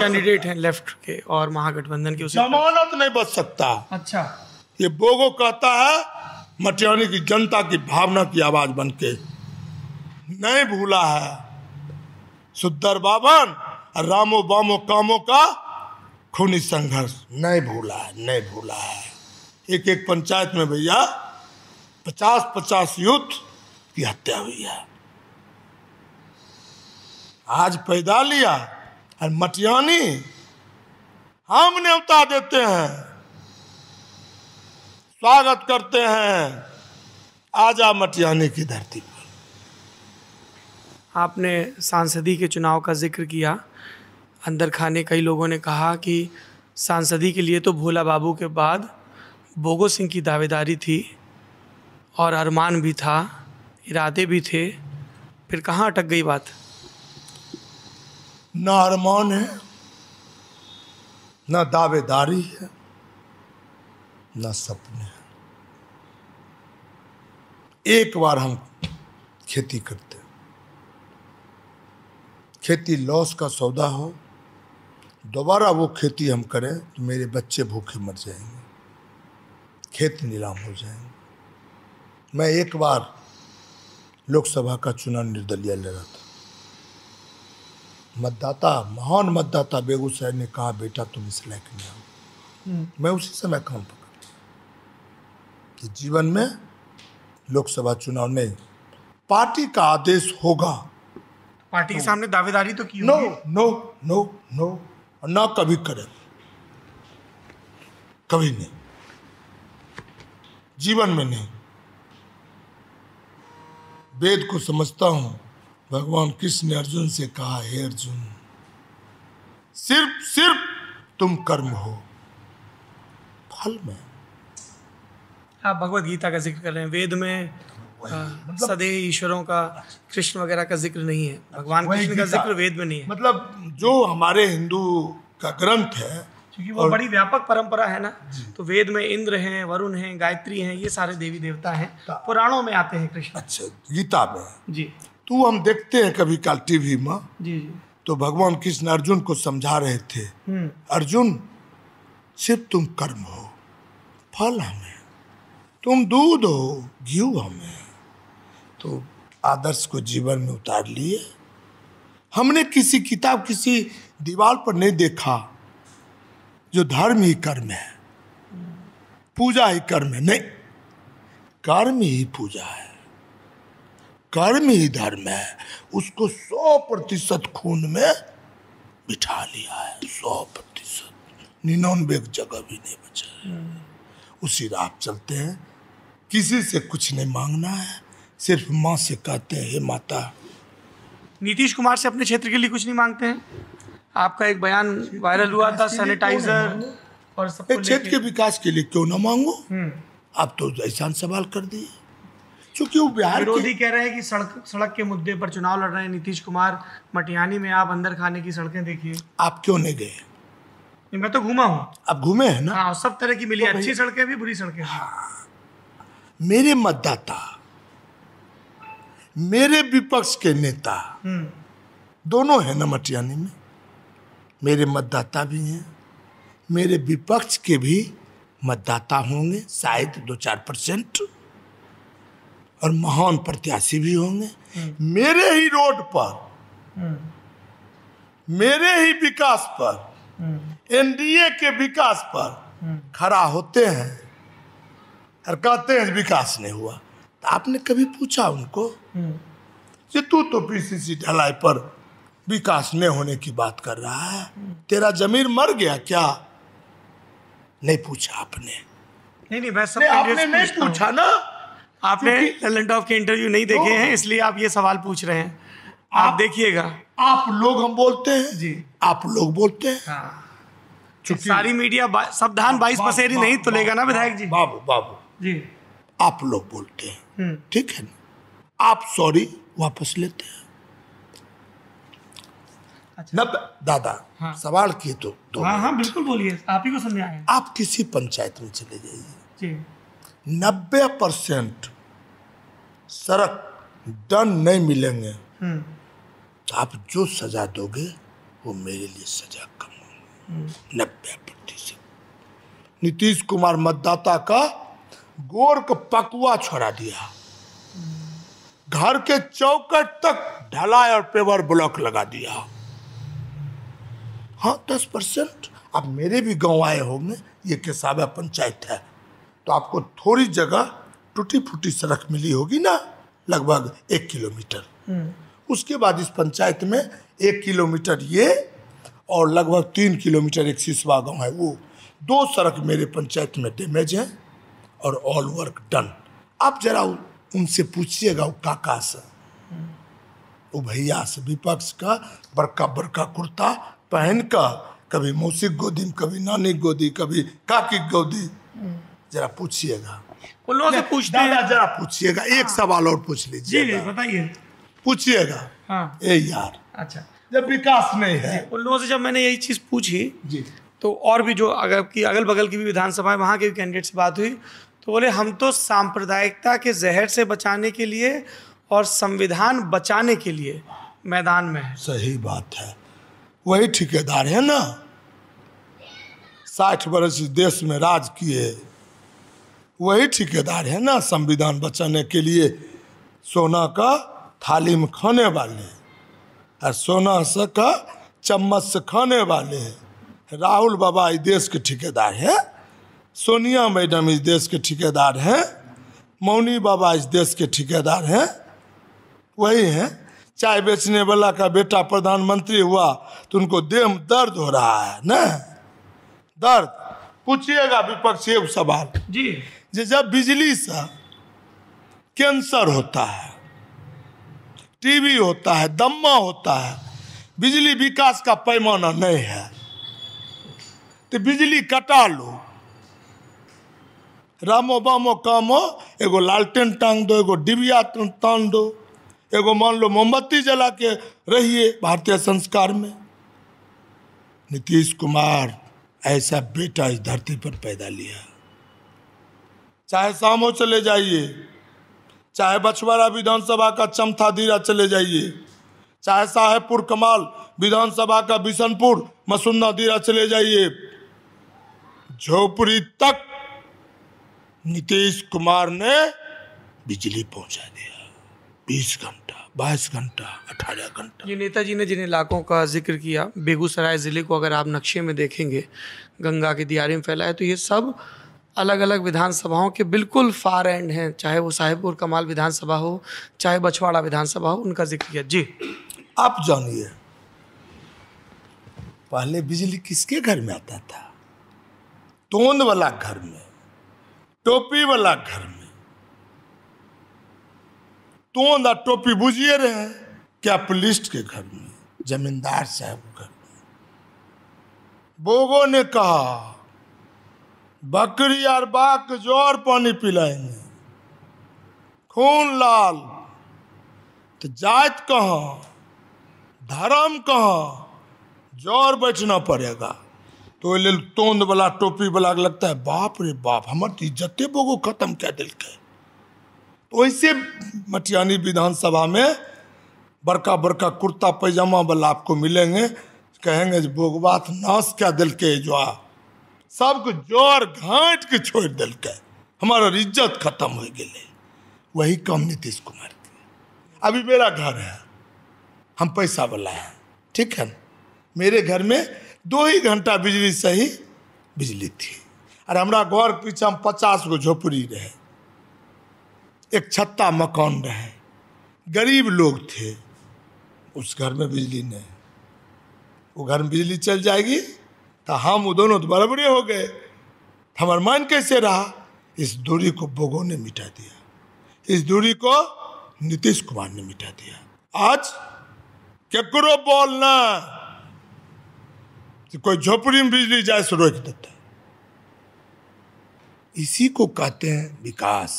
कैंडिडेट हैं लेफ्ट के और महागठबंधन के जमानत नहीं बच सकता अच्छा ये बोगो कहता है मटियानी की जनता की भावना की आवाज बन के नहीं भूला है सुदर बाबन और रामो बामो कामों का खूनी संघर्ष नहीं भूला है नहीं भूला है एक एक पंचायत में भैया पचास पचास यूथ की हत्या हुई है आज पैदा लिया और मटियानी हम न्योता देते हैं स्वागत करते हैं आजा मटियानी की धरती पर आपने सांसदी के चुनाव का जिक्र किया अंदर खाने कई लोगों ने कहा कि सांसदी के लिए तो भोला बाबू के बाद बोगो सिंह की दावेदारी थी और अरमान भी था इरादे भी थे फिर कहाँ अटक गई बात ना अरमान है ना दावेदारी है ना सपने है एक बार हम खेती करते खेती लॉस का सौदा हो दोबारा वो खेती हम करें तो मेरे बच्चे भूखे मर जाएंगे खेत नीलाम हो जाएंगे मैं एक बार लोकसभा का चुनाव निर्दलीय लड़ा था मतदाता महान मतदाता बेगूसराय ने कहा बेटा तुम इस लायक नहीं आओ हम्म। मैं उसी समय काम पकड़ कि जीवन में लोकसभा चुनाव में पार्टी का आदेश होगा पार्टी के तो सामने दावेदारी तो की नो नो नो नो ना कभी करें कभी नहीं जीवन में नहीं वेद को समझता हूँ भगवान कृष्ण ने अर्जुन से कहा हे अर्जुन सिर्फ सिर्फ तुम कर्म हो फल में आप हाँ, भगवत गीता का जिक्र कर रहे हैं वेद में हाँ, मतलब, सदैव ईश्वरों का कृष्ण वगैरह का जिक्र नहीं है भगवान कृष्ण का जिक्र वेद में नहीं है मतलब जो हमारे हिंदू का ग्रंथ है क्योंकि वो और... बड़ी व्यापक परंपरा है ना तो वेद में इंद्र हैं वरुण हैं गायत्री हैं ये सारे देवी देवता हैं पुराणों में आते हैं कृष्ण अच्छा गीता में जी तो हम देखते हैं कभी काल टीवी में जी जी तो भगवान कृष्ण अर्जुन को समझा रहे थे हम्म। अर्जुन सिर्फ तुम कर्म हो फल हमें तुम दूध हो घी हमें तो आदर्श को जीवन में उतार लिए हमने किसी किताब किसी दीवार पर नहीं देखा जो धर्म ही कर्म है पूजा ही कर्म है नहीं कर्म ही पूजा है कर्म ही धर्म है उसको सौ प्रतिशत खून में बिठा लिया है सौ प्रतिशत निन्यानवे जगह भी नहीं बचा है उसी राह चलते हैं किसी से कुछ नहीं मांगना है सिर्फ माँ से कहते हैं हे माता नीतीश कुमार से अपने क्षेत्र के लिए कुछ नहीं मांगते हैं आपका एक बयान वायरल हुआ था सैनिटाइजर और सब क्षेत्र के विकास के लिए क्यों ना मांगो हम्म। आप तो ऐसा सवाल कर दिए क्योंकि वो बिहार विरोधी कह रहे हैं कि सड़क सड़क के मुद्दे पर चुनाव लड़ रहे हैं नीतीश कुमार मटियानी में आप अंदर खाने की सड़कें देखिए आप क्यों नहीं गए मैं तो घूमा हूँ आप घूमे हैं ना हाँ सब तरह की मिली तो अच्छी सड़कें भी बुरी सड़कें हाँ मेरे मतदाता मेरे विपक्ष के नेता हम्म। दोनों है ना मटियानी में मेरे मतदाता भी हैं मेरे विपक्ष के भी मतदाता होंगे शायद दो चार परसेंट और महान प्रत्याशी भी होंगे हम्म। मेरे ही रोड पर हम्म। मेरे ही विकास पर हम्म। एनडीए के विकास पर खड़ा होते हैं और कहते हैं विकास नहीं हुआ तो आपने कभी पूछा उनको तू तो पीसीसी ढलाई पर विकास न होने की बात कर रहा है तेरा जमीर मर गया क्या नहीं पूछा आपने नहीं नहीं मैं सब नहीं, आपने नहीं पूछा ना आपने टैलेंट ऑफ के इंटरव्यू नहीं देखे तो- हैं इसलिए आप ये सवाल पूछ रहे हैं आप, आप देखिएगा आप लोग हम बोलते हैं जी आप लोग बोलते हैं हाँ। सारी मीडिया सब धान बाईस पसेरी नहीं तो लेगा ना विधायक जी बाबू बाबू जी आप लोग बोलते हैं हम्म। ठीक है ना आप सॉरी वापस लेते हैं अच्छा। दादा हाँ। सवाल किए तो दो हाँ, हाँ, बिल्कुल बोलिए आप ही को समझ आए आप किसी पंचायत में चले जाइए नब्बे परसेंट सड़क डन नहीं मिलेंगे तो आप जो सजा दोगे वो मेरे लिए सजा कम होगी हम्म। नब्बे प्रतिशत नीतीश कुमार मतदाता का गोर का पकुआ छोड़ा दिया हम्म। घर के चौकट तक ढलाई और पेवर ब्लॉक लगा दिया हाँ दस परसेंट आप मेरे भी गांव आए होंगे ये केसावा पंचायत है तो आपको थोड़ी जगह टूटी फूटी सड़क मिली होगी ना लगभग एक किलोमीटर हम्म। उसके बाद इस पंचायत में एक किलोमीटर ये और लगभग तीन किलोमीटर एक सिसवा गाँव है वो दो सड़क मेरे पंचायत में डैमेज है और ऑल वर्क डन आप जरा उनसे पूछिएगा वो काका से हम्म। वो भैया से विपक्ष का बड़का बड़का कुर्ता का कभी मौसी गोदी में कभी नानी गोदी कभी काकी गोदी जरा पूछिएगा से पूछते हैं जरा पूछिएगा एक हाँ। सवाल और पूछ लीजिए जी बताइए पूछिएगा हाँ। ए यार अच्छा जब विकास नहीं है उन लोगों से जब मैंने यही चीज पूछी जी तो और भी जो अगर की अगल बगल की भी विधानसभा है वहाँ के भी कैंडिडेट से बात हुई तो बोले हम तो सांप्रदायिकता के जहर से बचाने के लिए और संविधान बचाने के लिए मैदान में है सही बात है वही ठेकेदार है ना साठ वर्ष देश में राज किए वही ठेकेदार है ना संविधान बचाने के लिए सोना का थाली में खाने वाले और सोना से का चम्मच से खाने वाले हैं राहुल बाबा इस देश के ठेकेदार हैं सोनिया मैडम इस देश के ठेकेदार हैं मौनी बाबा इस देश के ठेकेदार हैं वही हैं चाय बेचने वाला का बेटा प्रधानमंत्री हुआ तो उनको देह में दर्द हो रहा है न दर्द पूछिएगा विपक्षीय सवाल जी जे जब बिजली से कैंसर होता है टीबी होता है दम्मा होता है बिजली विकास का पैमाना नहीं है तो बिजली कटा लो रामो बामो कामो एगो लालटेन टांग दो एगो डिबिया तान दो एगो मान लो मोमबत्ती जला के रहिए भारतीय संस्कार में नीतीश कुमार ऐसा बेटा इस धरती पर पैदा लिया चाहे शामो चले जाइए चाहे बछवाड़ा विधानसभा का चमथा दीरा चले जाइए चाहे साहेबपुर कमाल विधानसभा का बिशनपुर मसुन्ना दीरा चले जाइए झोपड़ी तक नीतीश कुमार ने बिजली पहुंचा दिया बीस घंटा बाईस घंटा अठारह घंटा ये नेताजी ने जिन इलाकों का जिक्र किया बेगूसराय ज़िले को अगर आप नक्शे में देखेंगे गंगा की दियारी में फैला है तो ये सब अलग अलग विधानसभाओं के बिल्कुल फार एंड हैं चाहे वो साहेबपुर कमाल विधानसभा हो चाहे बछवाड़ा विधानसभा हो उनका जिक्र किया जी आप जानिए पहले बिजली किसके घर में आता था तोंद वाला घर में टोपी वाला घर में तोंद और टोपी बुझिए रहे क्या पुलिस के घर में जमींदार साहब के घर में बोगो ने कहा बकरी और बाक जोर पानी पिलाएंगे खून लाल तो जात कहाँ धर्म कहाँ जोर बैठना पड़ेगा तो तोंद वाला टोपी वाला लगता है बाप रे बाप हमारे तो इज्जत बोगो खत्म क्या दिल के तो वैसे मटियानी विधानसभा में बड़का बड़का कुर्ता पैजामा वाला आपको मिलेंगे कहेंगे जो बोगबात नाश क्या दिल के जो आ सबको जोर घाट के छोड़ दिल के हमारा इज्जत खत्म हो गए वही काम नीतीश कुमार के अभी मेरा घर है हम पैसा वाला है ठीक है मेरे घर में दो ही घंटा बिजली सही बिजली थी और हमारा घर पीछा में पचास गो झोपड़ी रहे एक छत्ता मकान रहे गरीब लोग थे उस घर में बिजली नहीं वो घर में बिजली चल जाएगी तो हम दोनों तो बराबरे हो गए हमार मन कैसे रहा इस दूरी को बोगो ने मिटा दिया इस दूरी को नीतीश कुमार ने मिटा दिया आज केकरो बोलना कोई झोपड़ी में बिजली जाए से रोक देता इसी को कहते हैं विकास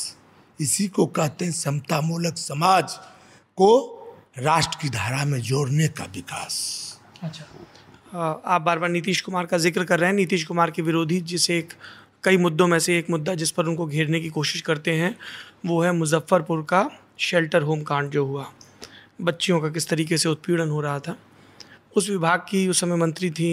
इसी को कहते हैं समतामूलक समाज को राष्ट्र की धारा में जोड़ने का विकास अच्छा आप बार बार नीतीश कुमार का जिक्र कर रहे हैं नीतीश कुमार के विरोधी जिसे एक कई मुद्दों में से एक मुद्दा जिस पर उनको घेरने की कोशिश करते हैं वो है मुजफ्फरपुर का शेल्टर होम कांड जो हुआ बच्चियों का किस तरीके से उत्पीड़न हो रहा था उस विभाग की उस समय मंत्री थी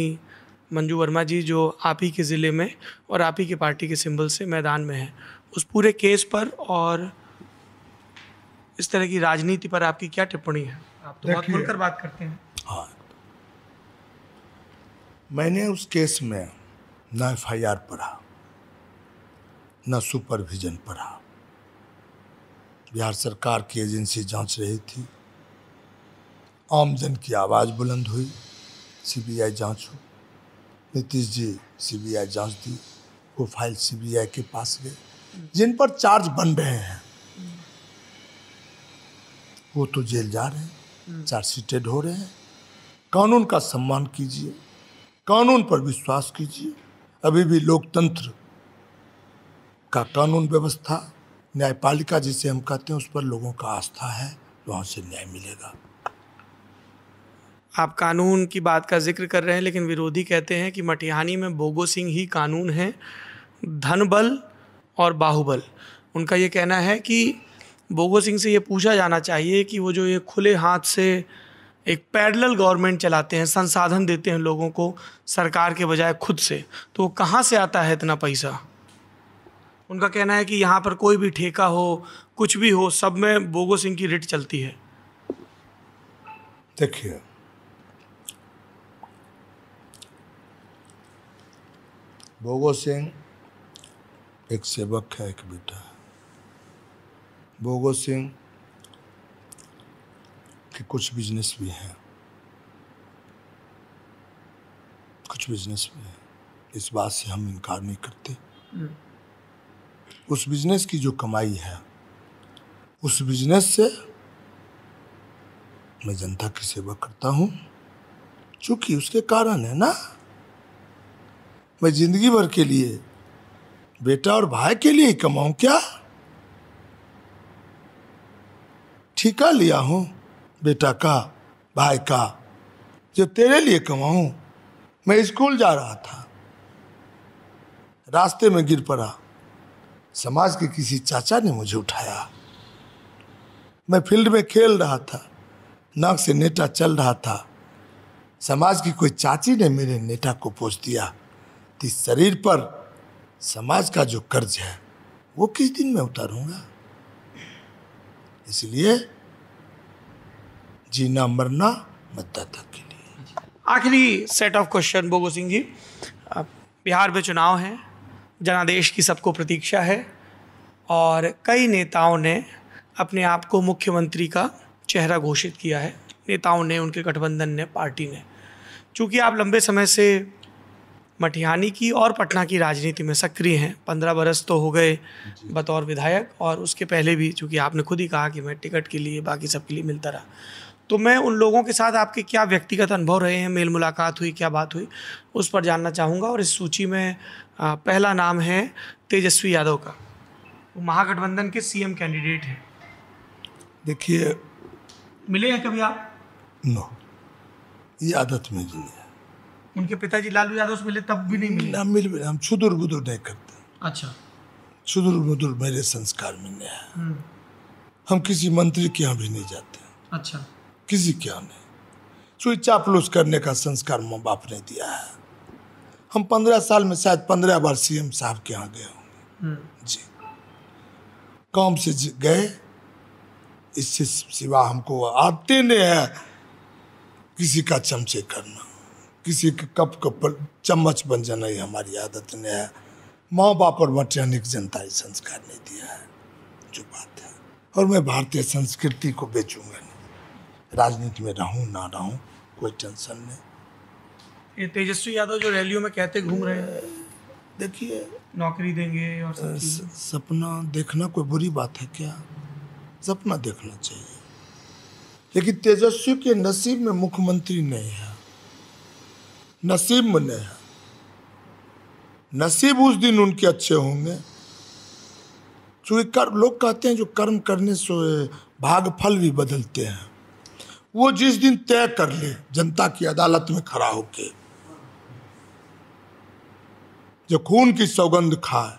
मंजू वर्मा जी जो आप ही के ज़िले में और आप ही के पार्टी के सिंबल से मैदान में हैं उस पूरे केस पर और इस तरह की राजनीति पर आपकी क्या टिप्पणी है आप तो बहुत खुलकर बात करते हैं हाँ मैंने उस केस में ना एफ आई आर पढ़ा न सुपरविजन पढ़ा बिहार सरकार की एजेंसी जांच रही थी आमजन की आवाज़ बुलंद हुई सीबीआई जांच हो नीतीश जी सीबीआई जांच दी वो फाइल सीबीआई के पास गई जिन पर चार्ज बन रहे हैं वो तो जेल जा रहे हैं चार्जशीटेड हो रहे हैं कानून का सम्मान कीजिए कानून पर विश्वास कीजिए अभी भी लोकतंत्र का कानून व्यवस्था न्यायपालिका जिसे हम कहते हैं उस पर लोगों का आस्था है वहाँ से न्याय मिलेगा आप कानून की बात का जिक्र कर रहे हैं लेकिन विरोधी कहते हैं कि मटिहानी में बोगो सिंह ही कानून है धन बल और बाहुबल उनका ये कहना है कि बोगो सिंह से ये पूछा जाना चाहिए कि वो जो ये खुले हाथ से एक पैडल गवर्नमेंट चलाते हैं संसाधन देते हैं लोगों को सरकार के बजाय खुद से तो वो कहाँ से आता है इतना पैसा उनका कहना है कि यहाँ पर कोई भी ठेका हो कुछ भी हो सब में बोगो सिंह की रिट चलती है देखिए बोगो सिंह एक सेवक है एक बेटा है बोगो सिंह के कुछ बिजनेस भी हैं कुछ बिजनेस भी हैं इस बात से हम इनकार नहीं करते उस बिजनेस की जो कमाई है उस बिजनेस से मैं जनता की सेवा करता हूँ चूंकि उसके कारण है ना मैं जिंदगी भर के लिए बेटा और भाई के लिए ही कमाऊं क्या ठीका लिया हूं बेटा का भाई का जो तेरे लिए कमाऊं मैं स्कूल जा रहा था रास्ते में गिर पड़ा समाज के किसी चाचा ने मुझे उठाया मैं फील्ड में खेल रहा था नाक से नेटा चल रहा था समाज की कोई चाची ने मेरे नेटा को पोछ दिया शरीर पर समाज का जो कर्ज है वो किस दिन मैं उतारूंगा इसलिए जीना मरना मतदाता के लिए आखिरी set of question Bogo Singh ji Bihar में चुनाव है जनादेश की सबको प्रतीक्षा है और कई नेताओं ने अपने आप को मुख्यमंत्री का चेहरा घोषित किया है नेताओं ने उनके गठबंधन ने पार्टी ने चूंकि आप लंबे समय से मटिहानी की और पटना की राजनीति में सक्रिय हैं पंद्रह बरस तो हो गए बतौर विधायक और उसके पहले भी चूँकि आपने खुद ही कहा कि मैं टिकट के लिए बाकी सबके लिए मिलता रहा तो मैं उन लोगों के साथ आपके क्या व्यक्तिगत अनुभव रहे हैं मेल मुलाकात हुई क्या बात हुई उस पर जानना चाहूँगा और इस सूची में पहला नाम है तेजस्वी यादव का वो महागठबंधन के सीएम कैंडिडेट हैं देखिए मिले हैं कभी आप नो ये आदत में जी है उनके पिताजी लालू यादव से मिले तब भी नहीं मिले ना मिल मिले हम छुदुर बुदुर नहीं करते अच्छा छुदुर बुदुर मेरे संस्कार में नहीं है हम्म। हम किसी मंत्री के यहाँ भी नहीं जाते अच्छा किसी के यहाँ नहीं सुई चापलूस करने का संस्कार माँ बाप ने दिया है हम पंद्रह साल में शायद पंद्रह बार सीएम साहब के यहाँ गए होंगे हम्म। जी काम से गए इससे सिवा हमको आते नहीं है किसी का चमचे करना किसी के कप का चम्मच बन जाना ये हमारी आदत नहीं है माँ बाप और मटियानिक जनता ये संस्कार नहीं दिया है जो बात है और मैं भारतीय संस्कृति को बेचूंगा नहीं राजनीति में रहूं ना रहूं कोई टेंशन नहीं ये तेजस्वी यादव जो रैलियों में कहते घूम रहे हैं देखिए नौकरी देंगे और सपना देखना कोई बुरी बात है क्या सपना देखना चाहिए लेकिन तेजस्वी के नसीब में मुख्यमंत्री नहीं है नसीब मने है नसीब उस दिन उनके अच्छे होंगे चूँकि कर लोग कहते हैं जो कर्म करने से भाग फल भी बदलते हैं वो जिस दिन तय कर ले जनता की अदालत में खड़ा होके जो खून की सौगंध खाए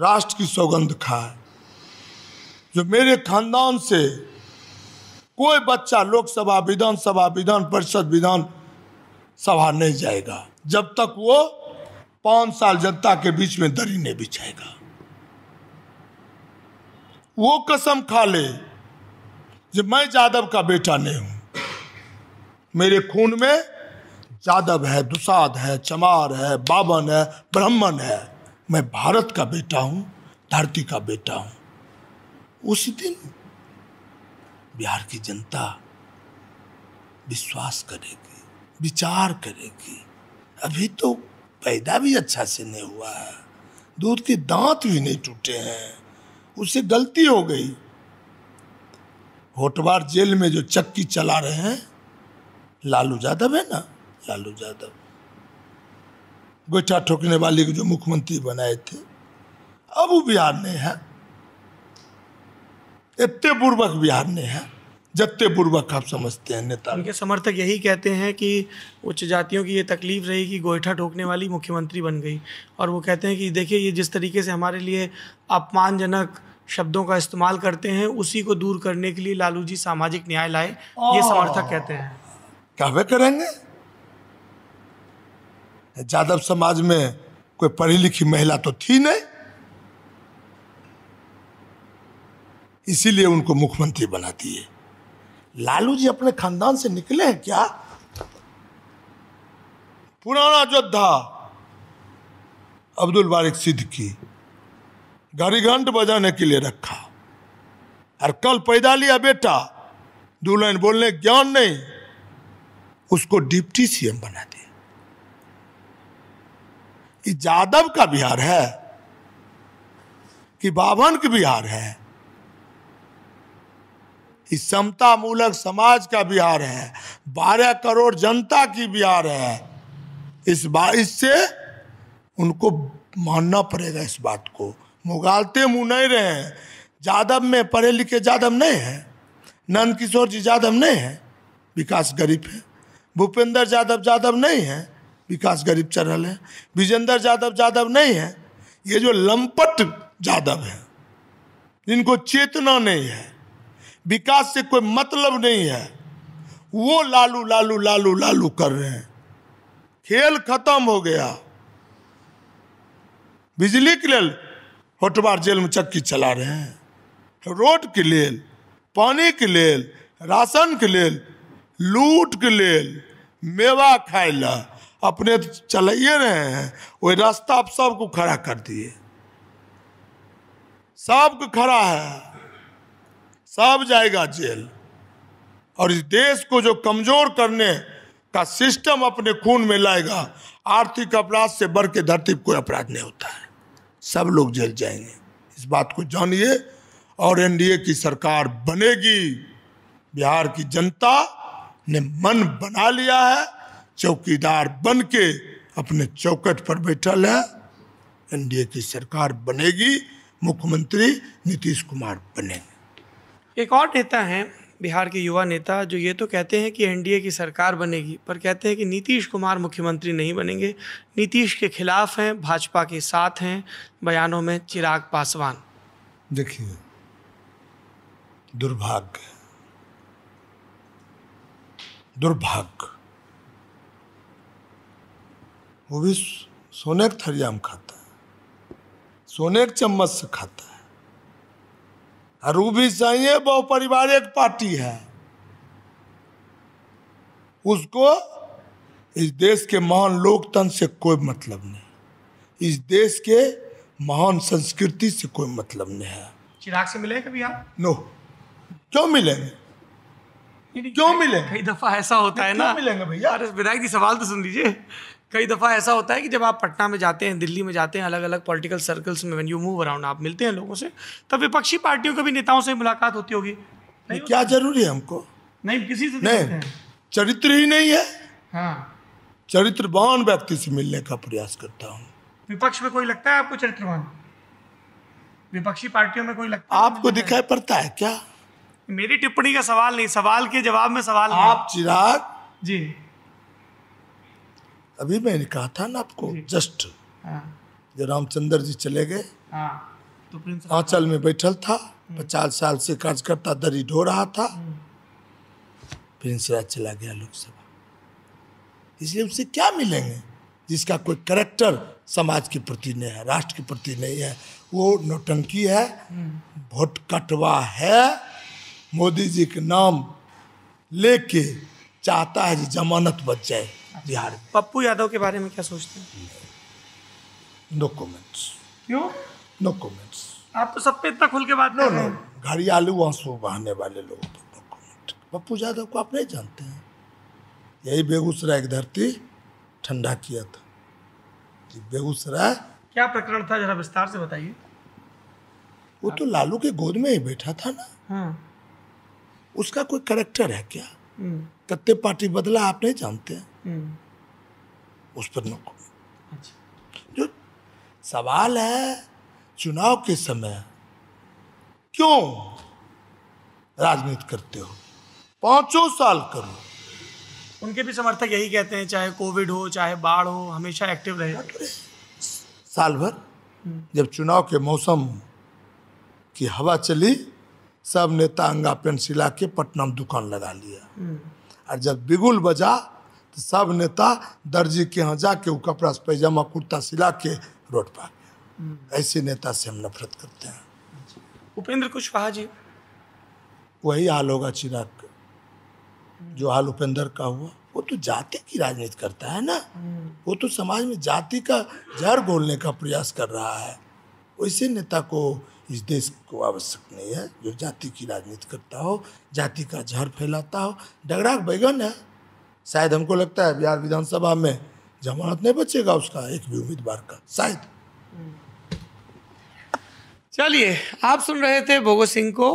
राष्ट्र की सौगंध खाए जो मेरे खानदान से कोई बच्चा लोकसभा विधानसभा विधान परिषद विधान सभा नहीं जाएगा जब तक वो पांच साल जनता के बीच में दरी नहीं बिछाएगा वो कसम खा ले जो मैं यादव का बेटा नहीं हूं मेरे खून में यादव है दुसाद है चमार है बाबन है ब्राह्मण है मैं भारत का बेटा हूं धरती का बेटा हूं उस दिन बिहार की जनता विश्वास करेगी विचार करेगी अभी तो पैदा भी अच्छा से नहीं हुआ है दूध के दांत भी नहीं टूटे हैं उससे गलती हो गई होटवार जेल में जो चक्की चला रहे हैं लालू यादव है ना लालू यादव गोटा ठोकने वाले को जो मुख्यमंत्री बनाए थे अब वो बिहार नहीं है इतने पूर्वक बिहार ने है जत्ते पूर्वक आप समझते हैं नेता उनके समर्थक यही कहते हैं कि उच्च जातियों की ये तकलीफ रही कि गोईठा ठोकने वाली मुख्यमंत्री बन गई और वो कहते हैं कि देखिए ये जिस तरीके से हमारे लिए अपमानजनक शब्दों का इस्तेमाल करते हैं उसी को दूर करने के लिए लालू जी सामाजिक न्याय लाए ये समर्थक कहते हैं क्या वे करेंगे यादव समाज में कोई पढ़ी लिखी महिला तो थी नहीं इसीलिए उनको मुख्यमंत्री बनाती है लालू जी अपने खानदान से निकले हैं क्या पुराना योद्धा अब्दुल बारिक सिद्ध की घड़ीघंट बजाने के लिए रखा और कल पैदा लिया बेटा दो लाइन बोलने ज्ञान नहीं उसको डिप्टी सीएम बना दिया ये यादव का बिहार है कि बाभन का बिहार है समता मूलक समाज का बिहार है बारह करोड़ जनता की बिहार है इस बात इससे उनको मानना पड़ेगा इस बात को मुगालते मुँह नहीं रहे हैं जादव में पढ़े लिखे जादव नहीं हैं नंद किशोर जी जादव नहीं हैं विकास गरीब है भूपेंद्र यादव यादव नहीं है विकास गरीब रहे हैं विजेंद्र यादव यादव नहीं है ये जो लंपट यादव है इनको चेतना नहीं है विकास से कोई मतलब नहीं है वो लालू लालू लालू लालू कर रहे हैं खेल खत्म हो गया बिजली के लिए होटवार जेल में चक्की चला रहे हैं रोड के लिए पानी के लिए राशन के लिए लूट के लिए मेवा खाए ला अपने तो चलाइए रहे हैं वही रास्ता आप सबको खड़ा कर दिए सबको खड़ा है सब जाएगा जेल और इस देश को जो कमजोर करने का सिस्टम अपने खून में लाएगा आर्थिक अपराध से बढ़ के धरती कोई अपराध नहीं होता है सब लोग जेल जाएंगे इस बात को जानिए और एनडीए की सरकार बनेगी बिहार की जनता ने मन बना लिया है चौकीदार बन के अपने चौकट पर बैठल है एनडीए की सरकार बनेगी मुख्यमंत्री नीतीश कुमार बनेंगे एक और नेता हैं बिहार के युवा नेता जो ये तो कहते हैं कि एनडीए की सरकार बनेगी पर कहते हैं कि नीतीश कुमार मुख्यमंत्री नहीं बनेंगे नीतीश के खिलाफ हैं भाजपा के साथ हैं बयानों में चिराग पासवान देखिए दुर्भाग्य दुर्भाग्य वो भी सोने थरिया में खाता है सोने के चम्मच से खाता है रू भी सही है बहु परिवार एक पार्टी है उसको इस देश के महान लोकतंत्र से कोई मतलब नहीं इस देश के महान संस्कृति से कोई मतलब नहीं है चिराग से मिले कभी आप नो क्यों मिलेंगे क्यों मिले कई दफा ऐसा होता है ना मिलेंगे भैया विधायक जी सवाल तो सुन लीजिए कई दफ़ा ऐसा होता है कि जब आप पटना में जाते हैं दिल्ली में जाते हैं अलग अलग पॉलिटिकल सर्कल्स में वन यू मूव अराउंड आप मिलते हैं लोगों से तब विपक्षी पार्टियों के भी नेताओं से मुलाकात होती होगी नहीं क्या जरूरी है हमको नहीं किसी से नहीं चरित्र ही नहीं है हाँ चरित्रवान व्यक्ति से मिलने का प्रयास करता हूँ विपक्ष में कोई लगता है आपको चरित्रवान विपक्षी पार्टियों में कोई लगता आपको दिखाई पड़ता है क्या मेरी टिप्पणी का सवाल नहीं सवाल के जवाब में सवाल आप चिराग जी अभी मैंने कहा था ना आपको जस्ट हाँ। जो रामचंद्र जी चले गए हाँ, तो आंचल में बैठल था हम्म। पचास साल से कार्यकर्ता दरी ढो रहा था हम्म। प्रिंस राज चला गया लोकसभा इसलिए उनसे क्या मिलेंगे जिसका कोई करेक्टर समाज के प्रति नहीं है राष्ट्र के प्रति नहीं है वो नोटंकी है वोट हम्म। कटवा है मोदी जी के नाम लेके चाहता है जी जमानत बच जाए बिहार पप्पू यादव के बारे में क्या सोचते हैं नो कमेंट्स क्यों नो कमेंट्स आप तो सब पे इतना खुल के बात नो नो घड़ियालू आंसू बहाने वाले लोगों पर नो कमेंट पप्पू यादव को आप नहीं जानते हैं यही बेगूसराय की धरती ठंडा किया था कि बेगूसराय क्या प्रकरण था जरा विस्तार से बताइए वो तो लालू के गोद में ही बैठा था ना हाँ। उसका कोई करेक्टर है क्या हम्म। कत्ते पार्टी बदला आप नहीं जानते हैं हम्म। उस पर नो अच्छा। जो सवाल है चुनाव के समय क्यों राजनीति करते हो पांचों साल करो उनके भी समर्थक यही कहते हैं चाहे कोविड हो चाहे बाढ़ हो हमेशा एक्टिव रहे साल भर जब चुनाव के मौसम की हवा चली सब नेता अंगा पेंसिल के पटना में दुकान लगा लिया हम्म। और जब बिगुल बजा सब नेता दर्जी के यहाँ जाके वो कपड़ा से पैजामा कुर्ता सिला के रोड पर हम्म। ऐसे नेता से हम नफरत करते हैं उपेंद्र कुशवाहा जी वही हाल होगा चिराग जो हाल उपेंद्र का हुआ वो तो जाति की राजनीति करता है ना हम्म। वो तो समाज में जाति का जहर घोलने का प्रयास कर रहा है वैसे नेता को इस देश को आवश्यक नहीं है जो जाति की राजनीति करता हो जाति का जहर फैलाता हो डगराग बैगन है शायद हमको लगता है बिहार विधानसभा में जमानत नहीं बचेगा उसका एक भी उम्मीदवार का शायद चलिए आप सुन रहे थे भोगो सिंह को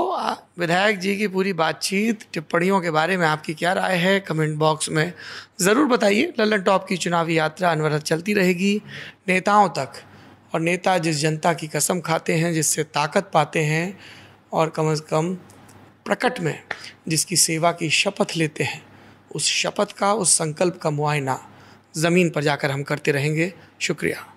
विधायक जी की पूरी बातचीत टिप्पणियों के बारे में आपकी क्या राय है कमेंट बॉक्स में ज़रूर बताइए लल्लन टॉप की चुनावी यात्रा अनवरत चलती रहेगी नेताओं तक और नेता जिस जनता की कसम खाते हैं जिससे ताकत पाते हैं और कम से कम प्रकट में जिसकी सेवा की शपथ लेते हैं उस शपथ का उस संकल्प का मुआयना ज़मीन पर जाकर हम करते रहेंगे शुक्रिया